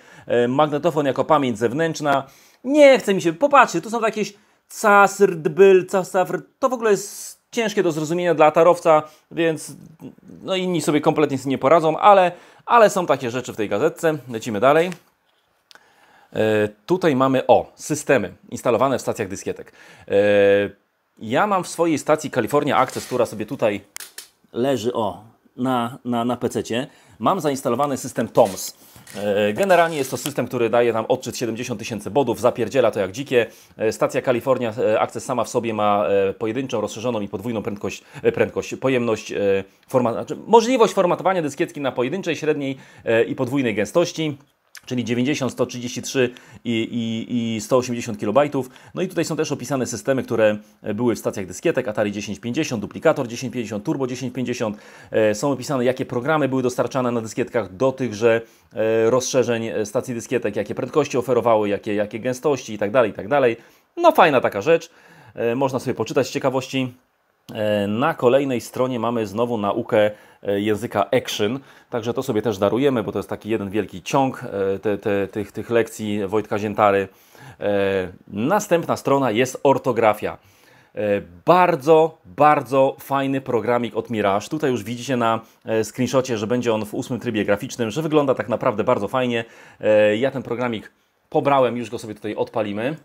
A: magnetofon jako pamięć zewnętrzna. Nie chce mi się, popatrzcie, tu są jakieś casr, dbyl, casafr, to w ogóle jest ciężkie do zrozumienia dla tarowca, więc no inni sobie kompletnie z tym nie poradzą, ale, ale są takie rzeczy w tej gazetce. Lecimy dalej. E, tutaj mamy, o, systemy instalowane w stacjach dyskietek. E, ja mam w swojej stacji California Access, która sobie tutaj leży, o, na, na, na PC-cie, mam zainstalowany system TOMS. E, generalnie jest to system, który daje nam odczyt 70 tysięcy bodów, zapierdziela to jak dzikie. E, stacja Kalifornia e, Access sama w sobie ma pojedynczą, rozszerzoną i podwójną prędkość, prędkość pojemność, znaczy możliwość formatowania dyskietki na pojedynczej, średniej i podwójnej gęstości czyli 90, 133 i, i, i 180 KB. No i tutaj są też opisane systemy, które e, były w stacjach dyskietek, Atari 1050, duplikator 1050, Turbo 1050. E, są opisane, jakie programy były dostarczane na dyskietkach do tychże e, rozszerzeń stacji dyskietek, jakie prędkości oferowały, jakie, jakie gęstości itd., tak itd. Tak no fajna taka rzecz, można sobie poczytać z ciekawości. Na kolejnej stronie mamy znowu naukę E, języka action. Także to sobie też darujemy, bo to jest taki jeden wielki ciąg e, te, te, tych, tych lekcji Wojtka Ziętary. E, następna strona jest ortografia. Bardzo, bardzo fajny programik od Mirage. Tutaj już widzicie na screenshocie, że będzie on w ósmym trybie graficznym, że wygląda tak naprawdę bardzo fajnie. Ja ten programik pobrałem, już go sobie tutaj odpalimy.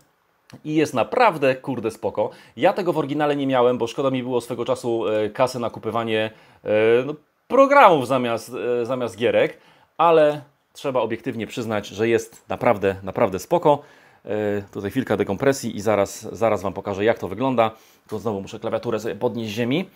A: I jest naprawdę, kurde, spoko. Ja tego w oryginale nie miałem, bo szkoda mi było swego czasu kasę na kupywanie no, programów zamiast, e, zamiast gierek, ale trzeba obiektywnie przyznać, że jest naprawdę, naprawdę spoko. E, tutaj chwilka dekompresji i zaraz, zaraz Wam pokażę, jak to wygląda. Tu znowu muszę klawiaturę sobie podnieść z ziemi.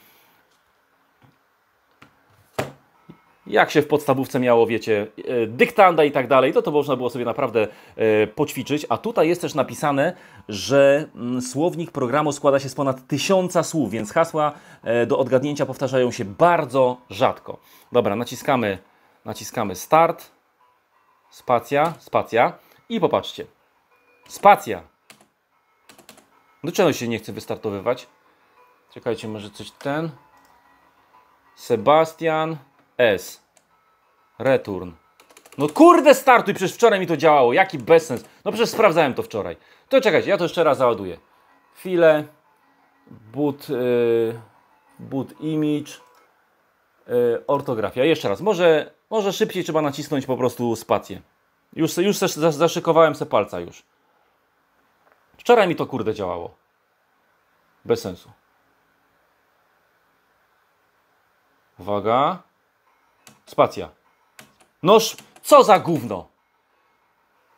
A: jak się w podstawówce miało, wiecie, e, dyktanda i tak dalej, to to można było sobie naprawdę e, poćwiczyć. A tutaj jest też napisane, że mm, słownik programu składa się z ponad tysiąca słów, więc hasła e, do odgadnięcia powtarzają się bardzo rzadko. Dobra, naciskamy, naciskamy start, spacja, spacja i popatrzcie. Spacja. Dlaczego się nie chce wystartowywać? Czekajcie, może coś ten. Sebastian. S. Return. No kurde startuj, przecież wczoraj mi to działało. Jaki bezsens. No przecież sprawdzałem to wczoraj. To czekajcie, ja to jeszcze raz załaduję. File. Boot. Yy, boot image. Yy, ortografia. Jeszcze raz. Może, może szybciej trzeba nacisnąć po prostu spację. Już, już zaszykowałem se palca już. Wczoraj mi to kurde działało. Bez sensu. Uwaga. Spacja. Noż, co za gówno?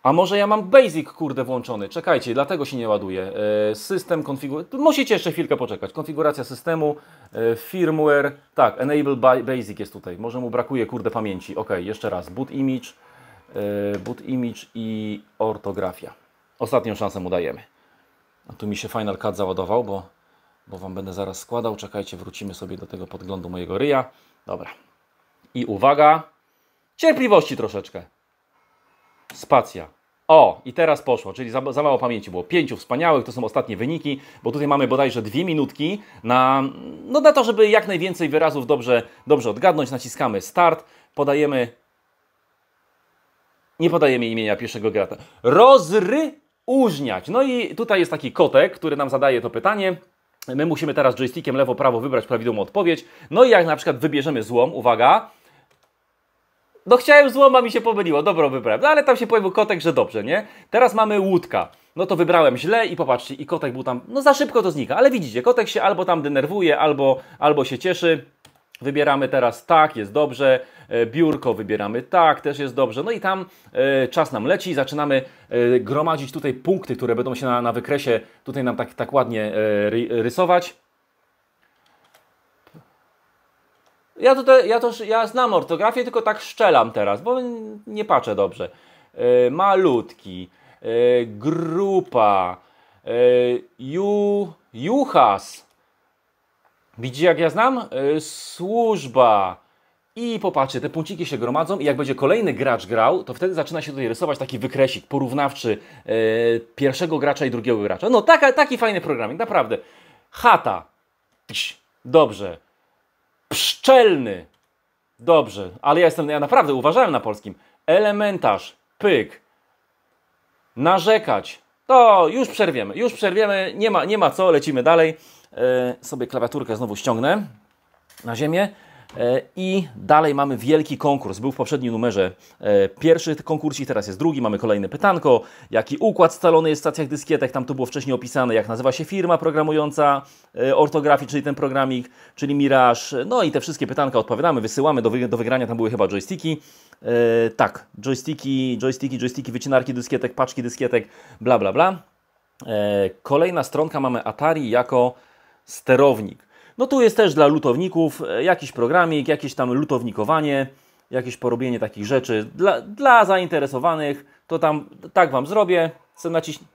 A: A może ja mam basic, kurde, włączony. Czekajcie, dlatego się nie ładuje. System, konfiguracja... Musicie jeszcze chwilkę poczekać. Konfiguracja systemu, e, firmware... Tak, enable basic jest tutaj. Może mu brakuje, kurde, pamięci. Ok, jeszcze raz. Boot image, e, boot image i ortografia. Ostatnią szansę mu dajemy. A tu mi się Final Cut załadował, bo, bo Wam będę zaraz składał. Czekajcie, wrócimy sobie do tego podglądu mojego ryja. Dobra, i uwaga, cierpliwości troszeczkę. Spacja. O, i teraz poszło, czyli za, za, mało pamięci było. Pięciu wspaniałych, to są ostatnie wyniki, bo tutaj mamy bodajże dwie minutki na, no na to, żeby jak najwięcej wyrazów dobrze, dobrze odgadnąć. Naciskamy start, podajemy... Nie podajemy imienia pierwszego grata. Rozryużniać. No i tutaj jest taki kotek, który nam zadaje to pytanie. My musimy teraz joystickiem lewo-prawo wybrać prawidłową odpowiedź. No i jak na przykład wybierzemy złom, uwaga, no chciałem złoma, mi się pomyliło, dobrą wybrałem. No ale tam się pojawił kotek, że dobrze, nie? Teraz mamy łódka. No to wybrałem źle i popatrzcie, i kotek był tam, no za szybko to znika, ale widzicie, kotek się albo tam denerwuje, albo, albo się cieszy. Wybieramy teraz tak, jest dobrze. E, biurko wybieramy tak, też jest dobrze. No i tam e, czas nam leci, zaczynamy e, gromadzić tutaj punkty, które będą się na, na wykresie tutaj nam tak, tak ładnie e, rysować. Ja, tutaj, ja, też, ja znam ortografię, tylko tak szczelam teraz, bo nie patrzę dobrze. Yy, malutki, yy, grupa, yy, ju, juchas. Widzicie, jak ja znam? służba. I popatrzcie, te punkciki się gromadzą i jak będzie kolejny gracz grał, to wtedy zaczyna się tutaj rysować taki wykresik porównawczy pierwszego gracza i drugiego gracza. No taka, taki fajny programik, naprawdę. Chata. Dobrze. Pszczelny. Dobrze, ale ja jestem, ja naprawdę uważałem na polskim. Elementarz, pyk. Narzekać. To już przerwiemy, już przerwiemy, nie ma, nie ma co, lecimy dalej. Yy, sobie klawiaturkę znowu ściągnę na ziemię. E, I dalej mamy wielki konkurs. Był w poprzednim numerze e, pierwszy konkurs i teraz jest drugi. Mamy kolejne pytanko. Jaki układ scalony jest w stacjach dyskietek? Tam to było wcześniej opisane. Jak nazywa się firma programująca e, ortografii, czyli ten programik, czyli Mirage. No i te wszystkie pytanka odpowiadamy, wysyłamy. Do, wy do wygrania tam były chyba joysticki. tak, joysticki, joysticki, joysticki, wycinarki dyskietek, paczki dyskietek, bla, bla, bla. kolejna stronka mamy Atari jako sterownik. No tu jest też dla lutowników e, jakiś programik, jakieś tam lutownikowanie, jakieś porobienie takich rzeczy. Dla, dla zainteresowanych to tam tak Wam zrobię, chcę naciśnąć.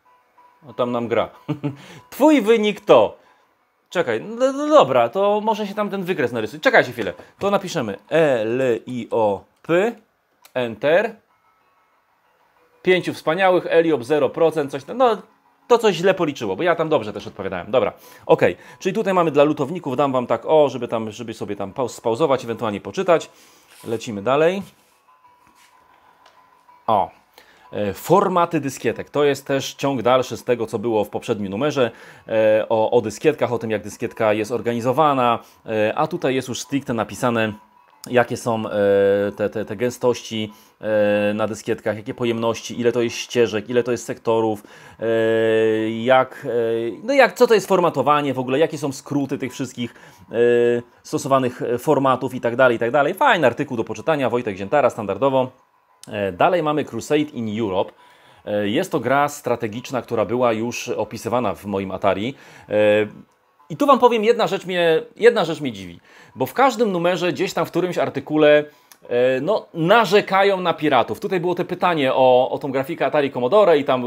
A: No tam nam gra. <laughs> Twój wynik to... Czekaj, no, no, no, dobra, to może się tam ten wykres narysuje. Czekajcie chwilę. To napiszemy E, L, I, O, P, Enter. Pięciu wspaniałych, Eliop 0%, coś tam. No, to coś źle policzyło, bo ja tam dobrze też odpowiadałem. Dobra, ok. Czyli tutaj mamy dla lutowników, dam Wam tak o, żeby, tam, żeby sobie tam pauz, spauzować, ewentualnie poczytać. Lecimy dalej. O, e, Formaty dyskietek. To jest też ciąg dalszy z tego, co było w poprzednim numerze e, o, o dyskietkach, o tym, jak dyskietka jest organizowana. E, a tutaj jest już stricte napisane jakie są e, te, te, te gęstości e, na dyskietkach, jakie pojemności, ile to jest ścieżek, ile to jest sektorów, e, jak, no jak, co to jest formatowanie w ogóle, jakie są skróty tych wszystkich stosowanych formatów i tak dalej, i tak dalej. Fajny artykuł do poczytania, Wojtek Ziętara standardowo. Dalej mamy Crusade in Europe. Jest to gra strategiczna, która była już opisywana w moim Atari. I tu Wam powiem, jedna rzecz mnie, jedna rzecz mnie dziwi, bo w każdym numerze, gdzieś tam w którymś artykule, e, no, narzekają na piratów. Tutaj było te pytanie o, o tą grafikę Atari Commodore i tam e,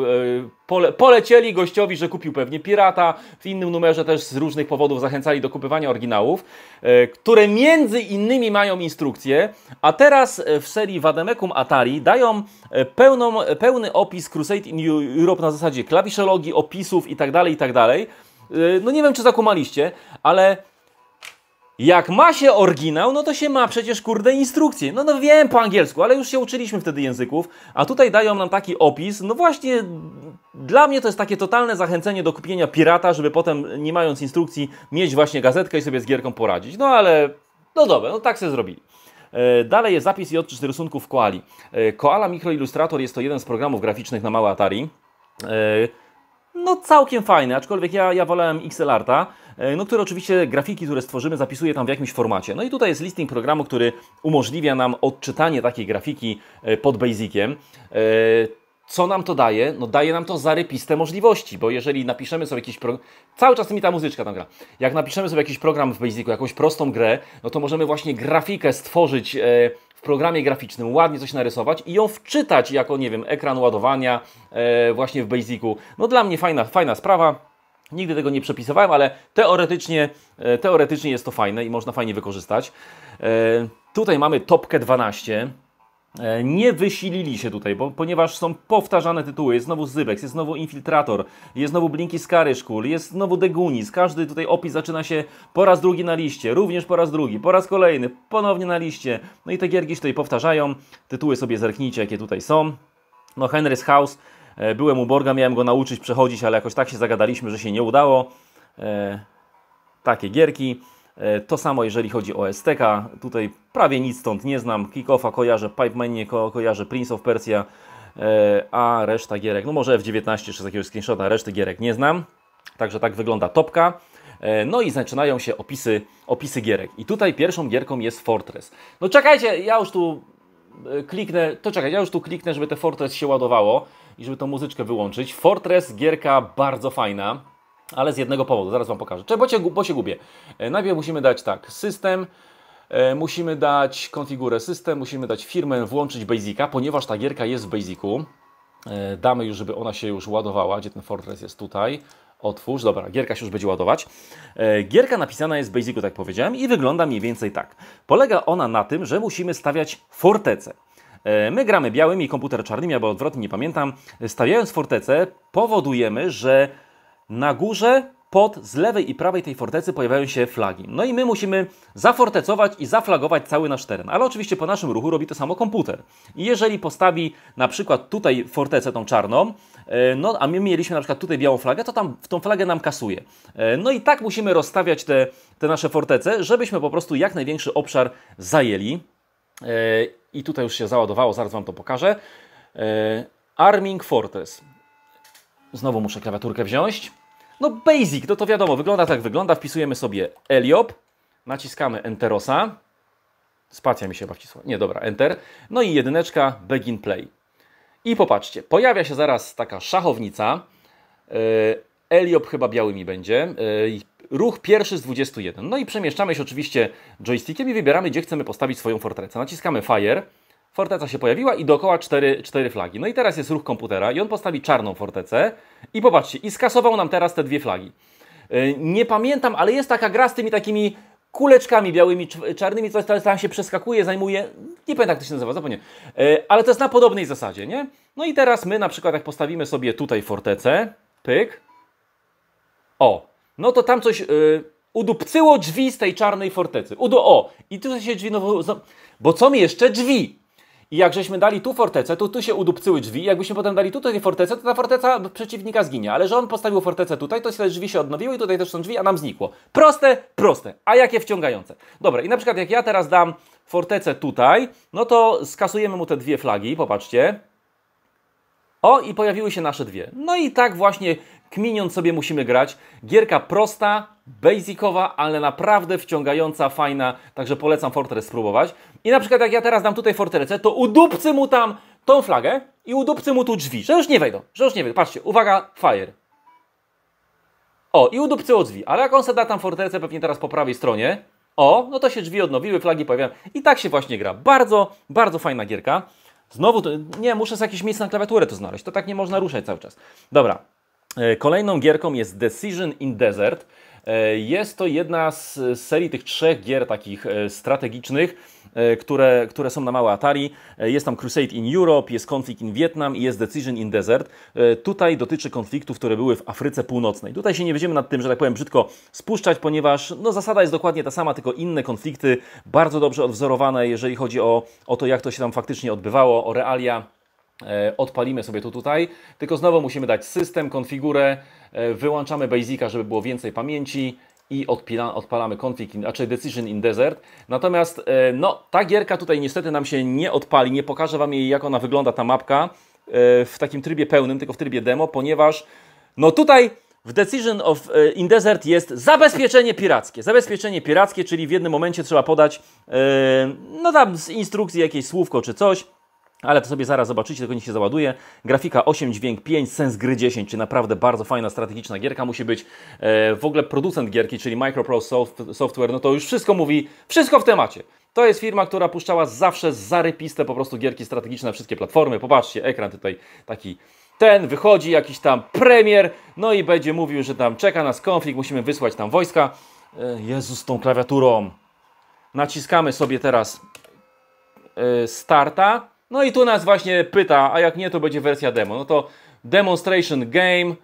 A: pole, polecieli gościowi, że kupił pewnie pirata. W innym numerze też z różnych powodów zachęcali do kupywania oryginałów, e, które między innymi mają instrukcję, a teraz w serii Vademecum Atari dają pełną, pełny opis Crusade in Europe na zasadzie klawiszologii, opisów itd., tak itd., tak Y, no nie wiem, czy zakumaliście, ale jak ma się oryginał, no to się ma przecież kurde instrukcje. No no wiem po angielsku, ale już się uczyliśmy wtedy języków, a tutaj dają nam taki opis. No właśnie dla mnie to jest takie totalne zachęcenie do kupienia pirata, żeby potem nie mając instrukcji mieć właśnie gazetkę i sobie z gierką poradzić. No ale no dobra, no tak sobie zrobili. E, dalej jest zapis i odczyt rysunków koali. E, Koala Micro Illustrator jest to jeden z programów graficznych na małe Atari. E, no całkiem fajny, aczkolwiek ja, ja wolałem Arta, e, no który oczywiście grafiki, które stworzymy, zapisuje tam w jakimś formacie. No i tutaj jest listing programu, który umożliwia nam odczytanie takiej grafiki e, pod Basiciem. E, co nam to daje? No daje nam to zarypiste możliwości, bo jeżeli napiszemy sobie jakiś program... Cały czas mi ta muzyczka tam gra. Jak napiszemy sobie jakiś program w Basicu, jakąś prostą grę, no to możemy właśnie grafikę stworzyć w programie graficznym ładnie coś narysować i ją wczytać jako, nie wiem, ekran ładowania e, właśnie w Basicu. No dla mnie fajna, fajna sprawa. Nigdy tego nie przepisywałem, ale teoretycznie, e, teoretycznie jest to fajne i można fajnie wykorzystać. E, tutaj mamy topkę 12. E, nie wysilili się tutaj, bo, ponieważ są powtarzane tytuły. Jest znowu Zybex, jest znowu Infiltrator, jest znowu Blinki Skaryszkul, jest znowu Degunis. Każdy tutaj opis zaczyna się po raz drugi na liście, również po raz drugi, po raz kolejny, ponownie na liście. No i te gierki się tutaj powtarzają. Tytuły sobie zerknijcie, jakie tutaj są. No Henry's House, e, byłem u Borga, miałem go nauczyć przechodzić, ale jakoś tak się zagadaliśmy, że się nie udało. E, takie gierki. E, to samo jeżeli chodzi o STK, tutaj prawie nic stąd nie znam, Kickoffa kojarzę, Pipemanie ko kojarzę, Prince of Persia, e, a reszta gierek, no może F19 czy z jakiegoś screenshota, reszty gierek nie znam. Także tak wygląda topka. E, no i zaczynają się opisy, opisy gierek. I tutaj pierwszą gierką jest Fortress. No czekajcie, ja już tu kliknę, to czekaj, ja już tu kliknę, żeby te Fortress się ładowało i żeby tą muzyczkę wyłączyć. Fortress, gierka bardzo fajna ale z jednego powodu, zaraz Wam pokażę. Czy, bo, cię, bo się gubię. E, najpierw musimy dać tak, system, e, musimy dać konfigurę system, musimy dać firmę, włączyć Basica, ponieważ ta gierka jest w Basicu. E, damy już, żeby ona się już ładowała, gdzie ten Fortress jest tutaj. Otwórz, dobra, gierka się już będzie ładować. Gierka napisana jest w Basicu, tak powiedziałem, i wygląda mniej więcej tak. Polega ona na tym, że musimy stawiać fortece. My gramy białymi, komputer czarnymi, albo odwrotnie, nie pamiętam. Stawiając fortece powodujemy, że na górze, pod, z lewej i prawej tej fortecy pojawiają się flagi. No i my musimy zafortecować i zaflagować cały nasz teren. Ale oczywiście po naszym ruchu robi to samo komputer. I jeżeli postawi na przykład tutaj fortecę tą czarną, e, no a my mieliśmy na przykład tutaj białą flagę, to tam w tą flagę nam kasuje. E, no i tak musimy rozstawiać te, te nasze fortece, żebyśmy po prostu jak największy obszar zajęli. E, I tutaj już się załadowało, zaraz Wam to pokażę. Arming Fortress. Znowu muszę klawiaturkę wziąć. No basic, no to wiadomo, wygląda tak, wygląda. Wpisujemy sobie Eliop, naciskamy Enterosa. Spacja mi się chyba wcisła. Nie, dobra, Enter. No i jedyneczka, begin play. I popatrzcie, pojawia się zaraz taka szachownica. E, Eliop chyba biały mi będzie. E, ruch pierwszy z 21. No i przemieszczamy się oczywiście joystickiem i wybieramy, gdzie chcemy postawić swoją fortrecę. Naciskamy Fire forteca się pojawiła i dookoła cztery, cztery flagi. No i teraz jest ruch komputera i on postawi czarną fortecę i popatrzcie, i skasował nam teraz te dwie flagi. E, nie pamiętam, ale jest taka gra z tymi takimi kuleczkami białymi, czarnymi, coś tam się przeskakuje, zajmuje, nie pamiętam jak to się nazywa, zapomniałem. Ale to jest na podobnej zasadzie, nie? No i teraz my na przykład jak postawimy sobie tutaj fortecę, pyk, o, no to tam coś e, udupcyło drzwi z tej czarnej fortecy. Udo, o, i tu się drzwi, no, bo co mi jeszcze drzwi? I jak żeśmy dali tu fortecę, to tu się udupcyły drzwi. I jakbyśmy potem dali tutaj fortecę, to ta forteca przeciwnika zginie. Ale że on postawił fortecę tutaj, to te drzwi się odnowiły i tutaj też są drzwi, a nam znikło. Proste, proste. A jakie wciągające. Dobra, i na przykład jak ja teraz dam fortecę tutaj, no to skasujemy mu te dwie flagi, popatrzcie. O, i pojawiły się nasze dwie. No i tak właśnie kminiąc sobie musimy grać. Gierka prosta, basicowa, ale naprawdę wciągająca, fajna, także polecam Fortress spróbować. I na przykład jak ja teraz dam tutaj fortelecę, to udupcy mu tam tą flagę i udupcy mu tu drzwi, że już nie wejdą, że już nie wejdą. Patrzcie, uwaga, fire. O, i o drzwi. Ale jak on se da tam fortelecę pewnie teraz po prawej stronie, o, no to się drzwi odnowiły, flagi pojawiają. I tak się właśnie gra. Bardzo, bardzo fajna gierka. Znowu, to, nie, muszę z jakieś miejsce na klawiaturę to znaleźć. To tak nie można ruszać cały czas. Dobra. E, kolejną gierką jest Decision in Desert. E, jest to jedna z serii tych trzech gier takich e, strategicznych, E, które, które są na małe Atari. E, jest tam Crusade in Europe, jest Conflict in Vietnam i jest Decision in Desert. E, tutaj dotyczy konfliktów, które były w Afryce Północnej. Tutaj się nie będziemy nad tym, że tak powiem, brzydko spuszczać, ponieważ no, zasada jest dokładnie ta sama, tylko inne konflikty, bardzo dobrze odwzorowane, jeżeli chodzi o, o to, jak to się tam faktycznie odbywało, o realia odpalimy sobie to tutaj, tylko znowu musimy dać system, konfigurę, wyłączamy Basica, żeby było więcej pamięci, i odpila, odpalamy config, a znaczy decision in desert. Natomiast e, no, ta gierka tutaj niestety nam się nie odpali, nie pokażę Wam jej jak ona wygląda ta mapka e, w takim trybie pełnym, tylko w trybie demo, ponieważ no tutaj w Decision of e, in Desert jest zabezpieczenie pirackie. Zabezpieczenie pirackie, czyli w jednym momencie trzeba podać, no tam z instrukcji jakieś słówko czy coś, ale to sobie zaraz zobaczycie, tylko nie się załaduje. Grafika 8, dźwięk 5, sens gry 10, czy naprawdę bardzo fajna, strategiczna gierka musi być. E, w ogóle producent gierki, czyli Microprose Soft Software, no to już wszystko mówi, wszystko w temacie. To jest firma, która puszczała zawsze zarypiste po prostu gierki strategiczne na wszystkie platformy. Popatrzcie, ekran tutaj taki ten, wychodzi jakiś tam premier, no i będzie mówił, że tam czeka nas konflikt, musimy wysłać tam wojska. E, Jezus, tą klawiaturą. Naciskamy sobie teraz e, starta no i tu nas właśnie pyta, a jak nie, to będzie wersja demo. No to demonstration game.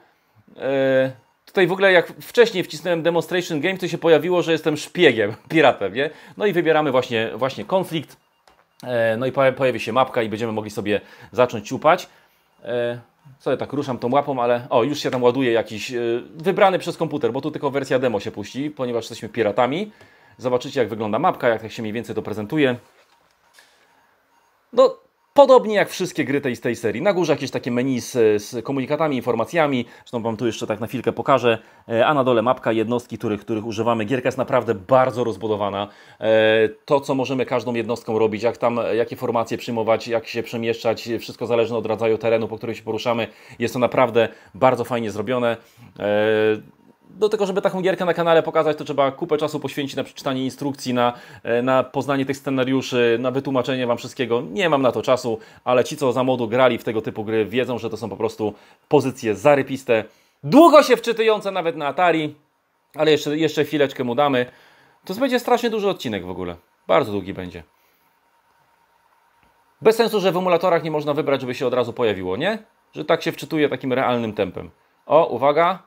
A: E, tutaj w ogóle jak wcześniej wcisnąłem demonstration game, to się pojawiło, że jestem szpiegiem, <laughs> piratem, nie? No i wybieramy właśnie, właśnie konflikt. E, no i pojawi się mapka i będziemy mogli sobie zacząć ciupać. Co e, ja tak ruszam tą łapą, ale o, już się tam ładuje jakiś wybrany przez komputer, bo tu tylko wersja demo się puści, ponieważ jesteśmy piratami. Zobaczycie jak wygląda mapka, jak tak się mniej więcej to prezentuje. No, Podobnie jak wszystkie gry tej, z tej serii. Na górze jakieś takie menu z, z komunikatami, informacjami. Zresztą Wam tu jeszcze tak na chwilkę pokażę. E, a na dole mapka jednostki, których, których używamy. Gierka jest naprawdę bardzo rozbudowana. E, to, co możemy każdą jednostką robić, jak tam, jakie formacje przyjmować, jak się przemieszczać, wszystko zależne od rodzaju terenu, po którym się poruszamy. Jest to naprawdę bardzo fajnie zrobione. E, do tego, żeby taką gierkę na kanale pokazać, to trzeba kupę czasu poświęcić na przeczytanie instrukcji, na, e, na poznanie tych scenariuszy, na wytłumaczenie Wam wszystkiego. Nie mam na to czasu, ale ci, co za modu grali w tego typu gry, wiedzą, że to są po prostu pozycje zarypiste, długo się wczytujące nawet na Atari, ale jeszcze, jeszcze chwileczkę mu damy. To będzie strasznie duży odcinek w ogóle. Bardzo długi będzie. Bez sensu, że w emulatorach nie można wybrać, żeby się od razu pojawiło, nie? Że tak się wczytuje takim realnym tempem. O, uwaga,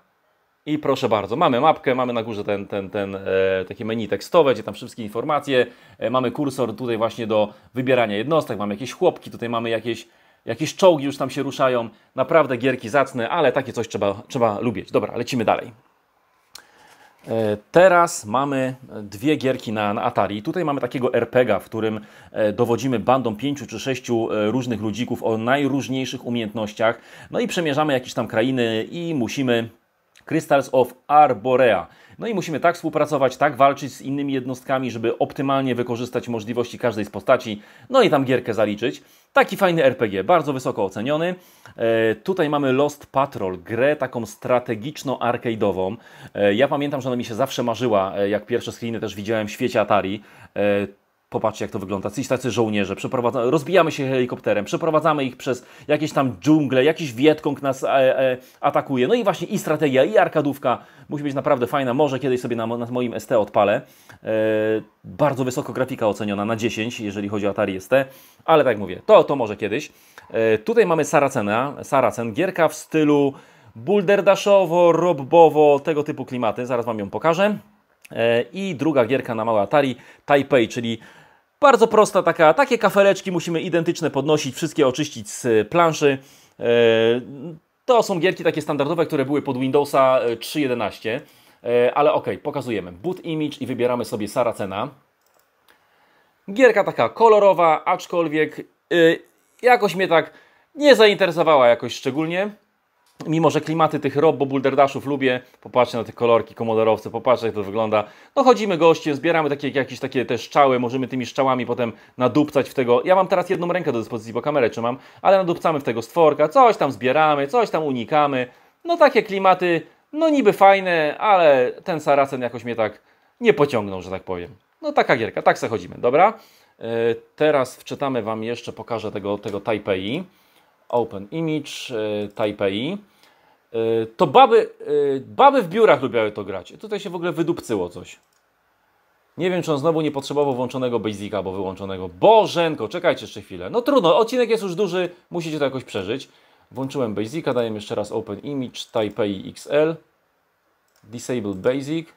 A: i proszę bardzo, mamy mapkę, mamy na górze ten, ten, ten e, takie menu tekstowe, gdzie tam wszystkie informacje, e, mamy kursor tutaj właśnie do wybierania jednostek, mamy jakieś chłopki, tutaj mamy jakieś, jakieś czołgi już tam się ruszają, naprawdę gierki zacne, ale takie coś trzeba, trzeba lubić. Dobra, lecimy dalej. E, teraz mamy dwie gierki na, na Atari. Tutaj mamy takiego RPGa, w którym e, dowodzimy bandą pięciu czy sześciu e, różnych ludzików o najróżniejszych umiejętnościach. No i przemierzamy jakieś tam krainy i musimy Crystals of Arborea. No i musimy tak współpracować, tak walczyć z innymi jednostkami, żeby optymalnie wykorzystać możliwości każdej z postaci, no i tam gierkę zaliczyć. Taki fajny RPG, bardzo wysoko oceniony. E, tutaj mamy Lost Patrol, grę taką strategiczno-arcade'ową. E, ja pamiętam, że ona mi się zawsze marzyła, e, jak pierwsze screeny też widziałem w świecie Atari. E, Popatrzcie, jak to wygląda. Ci tacy żołnierze, przeprowadzamy, rozbijamy się helikopterem, przeprowadzamy ich przez jakieś tam dżungle, jakiś Wietkong nas e, e, atakuje. No i właśnie i strategia, i arkadówka. Musi być naprawdę fajna. Może kiedyś sobie na, na moim ST odpalę. E, bardzo wysoko grafika oceniona na 10, jeżeli chodzi o Atari ST. Ale tak mówię, to, to może kiedyś. E, tutaj mamy Saracena, Saracen, gierka w stylu bulderdaszowo, robbowo, tego typu klimaty. Zaraz Wam ją pokażę. E, I druga gierka na małe Atari, Taipei, czyli bardzo prosta taka, takie kafeleczki musimy identyczne podnosić, wszystkie oczyścić z e, planszy. E, to są gierki takie standardowe, które były pod Windowsa 3.11, e, ale ok, pokazujemy. Boot Image i wybieramy sobie Saracena. Gierka taka kolorowa, aczkolwiek jakoś mnie tak nie zainteresowała jakoś szczególnie. Mimo, że klimaty tych robo Bulderdaszów lubię, popatrzcie na te kolorki komodorowce, popatrzcie jak to wygląda. No chodzimy goście, zbieramy takie, jakieś takie te szczały, możemy tymi szczałami potem nadupcać w tego. Ja mam teraz jedną rękę do dyspozycji, bo kamerę mam? ale nadupcamy w tego stworka, coś tam zbieramy, coś tam unikamy. No takie klimaty, no niby fajne, ale ten Saracen jakoś mnie tak nie pociągnął, że tak powiem. No taka gierka, tak se chodzimy, dobra? E, teraz wczytamy Wam jeszcze, pokażę tego, tego Taipei. Open Image, e, Taipei. Y, to baby, y, baby w biurach lubiały to grać. Tutaj się w ogóle wydupcyło coś. Nie wiem, czy on znowu nie potrzebował włączonego Basica, bo wyłączonego. Bożenko, czekajcie jeszcze chwilę. No trudno, odcinek jest już duży, musicie to jakoś przeżyć. Włączyłem Basica, dajemy jeszcze raz Open Image, Taipei XL, Disable Basic.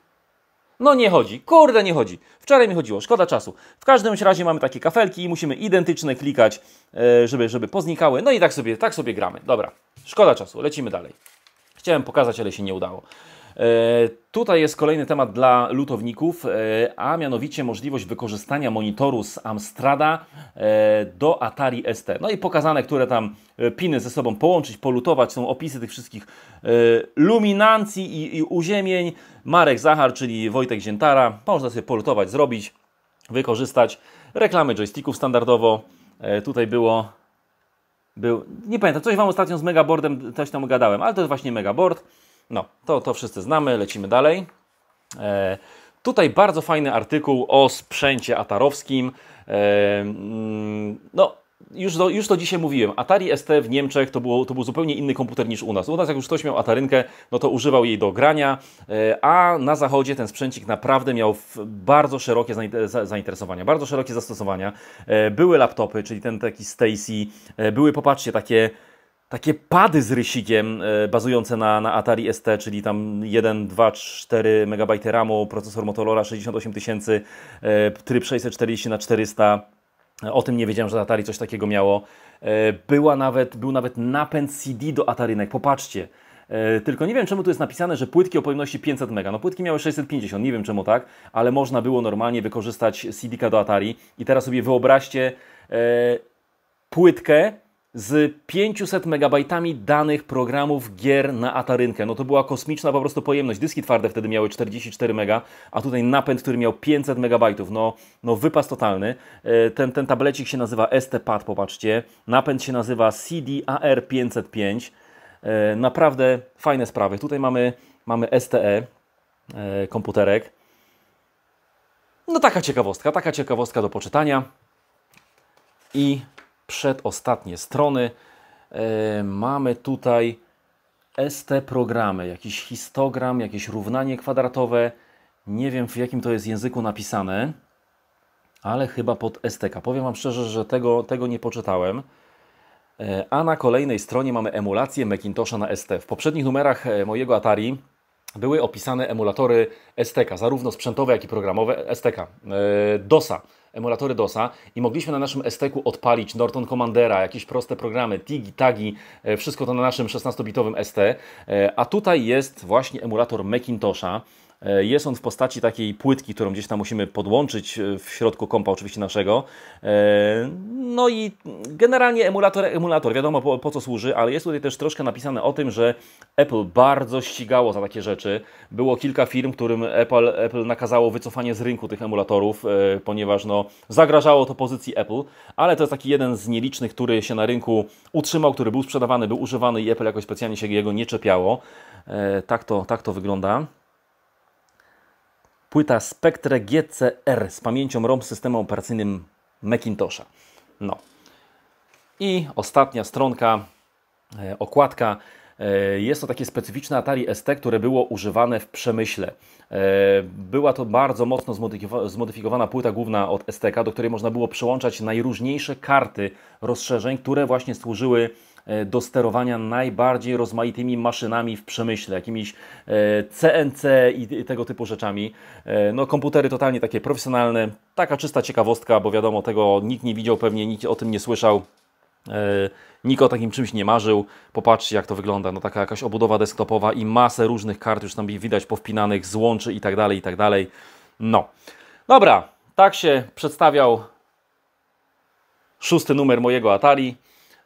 A: No nie chodzi, kurde nie chodzi. Wczoraj mi chodziło, szkoda czasu. W każdym razie mamy takie kafelki i musimy identyczne klikać, y, żeby, żeby poznikały. No i tak sobie, tak sobie gramy. Dobra, szkoda czasu, lecimy dalej. Chciałem pokazać, ale się nie udało. E, tutaj jest kolejny temat dla lutowników, e, a mianowicie możliwość wykorzystania monitoru z Amstrada e, do Atari ST. No i pokazane, które tam piny ze sobą połączyć, polutować, są opisy tych wszystkich luminancji i, i uziemień. Marek Zachar, czyli Wojtek Ziętara, można sobie polutować, zrobić, wykorzystać. Reklamy joysticków standardowo, tutaj było był, nie pamiętam, coś Wam ostatnio z Megabordem coś tam gadałem, ale to jest właśnie Megabord. No, to, to wszyscy znamy, lecimy dalej. E, tutaj bardzo fajny artykuł o sprzęcie atarowskim. E, mm, no, już to, już to dzisiaj mówiłem, Atari ST w Niemczech to, było, to był zupełnie inny komputer niż u nas. U nas jak już ktoś miał Atarynkę, no to używał jej do grania, e, a na zachodzie ten sprzęcik naprawdę miał bardzo szerokie zainteresowania, bardzo szerokie zastosowania. E, były laptopy, czyli ten taki Stacy, e, były, popatrzcie, takie takie pady z rysikiem bazujące na, na Atari ST, czyli tam 1, 2, 4 MB RAMu, procesor Motorola 68000, tryb 640 na 400 o tym nie wiedziałem, że Atari coś takiego miało. E, była nawet, był nawet napęd CD do Atarynek. Popatrzcie. E, tylko nie wiem, czemu tu jest napisane, że płytki o pojemności 500 MB. No płytki miały 650, nie wiem czemu tak, ale można było normalnie wykorzystać CD-ka do Atari. I teraz sobie wyobraźcie e, płytkę z 500 MB danych programów gier na Atarynkę. No to była kosmiczna po prostu pojemność. Dyski twarde wtedy miały 44 MB, a tutaj napęd, który miał 500 MB. No, no wypas totalny. E, ten, ten tablecik się nazywa ST-Pad, popatrzcie. Napęd się nazywa CDAR 505. E, naprawdę fajne sprawy. Tutaj mamy, mamy STE e, komputerek. No taka ciekawostka, taka ciekawostka do poczytania. I przedostatnie strony. E, mamy tutaj ST programy, jakiś histogram, jakieś równanie kwadratowe. Nie wiem w jakim to jest języku napisane, ale chyba pod STK. Powiem Wam szczerze, że tego, tego nie poczytałem. E, a na kolejnej stronie mamy emulację Macintosha na ST. W poprzednich numerach e, mojego Atari były opisane emulatory STK, zarówno sprzętowe, jak i programowe STK, DOSa emulatory DOSa i mogliśmy na naszym STK e odpalić Norton Commandera, jakieś proste programy, Tigi, Tagi, e, wszystko to na naszym 16-bitowym ST. E. A tutaj jest właśnie emulator Macintosha. E, jest on w postaci takiej płytki, którą gdzieś tam musimy podłączyć e, w środku kompa oczywiście naszego. E, no i generalnie emulator, emulator, wiadomo po, po co służy, ale jest tutaj też troszkę napisane o tym, że Apple bardzo ścigało za takie rzeczy. Było kilka firm, którym Apple, Apple nakazało wycofanie z rynku tych emulatorów, ponieważ no, zagrażało to pozycji Apple, ale to jest taki jeden z nielicznych, który się na rynku utrzymał, który był sprzedawany, był używany i Apple jakoś specjalnie się jego nie czepiało. Tak to, tak to wygląda płyta Spectre GCR z pamięcią ROM systemem operacyjnym Macintosha. No. I ostatnia stronka, e, okładka. E, jest to takie specyficzne Atari ST, które było używane w przemyśle. E, była to bardzo mocno zmodyfikowana płyta główna od STK, do której można było przełączać najróżniejsze karty rozszerzeń, które właśnie służyły E, do sterowania najbardziej rozmaitymi maszynami w przemyśle, jakimiś CNC e, i tego typu rzeczami. E, no, komputery totalnie takie profesjonalne, taka czysta ciekawostka, bo wiadomo, tego nikt nie widział, pewnie nikt o tym nie słyszał. Nikt o takim czymś nie marzył. Popatrzcie, jak to wygląda. No taka jakaś obudowa desktopowa i masę różnych kart już tam widać powpinanych, złączy i tak dalej, i tak dalej. No. Dobra, tak się przedstawiał szósty numer mojego Atari.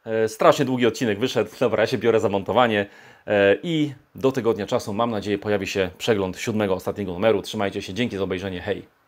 A: E, strasznie długi odcinek wyszedł, <laughs> dobra, ja się biorę za montowanie e, i do tygodnia czasu, mam nadzieję, pojawi się przegląd siódmego, ostatniego numeru. Trzymajcie się, dzięki za obejrzenie, hej!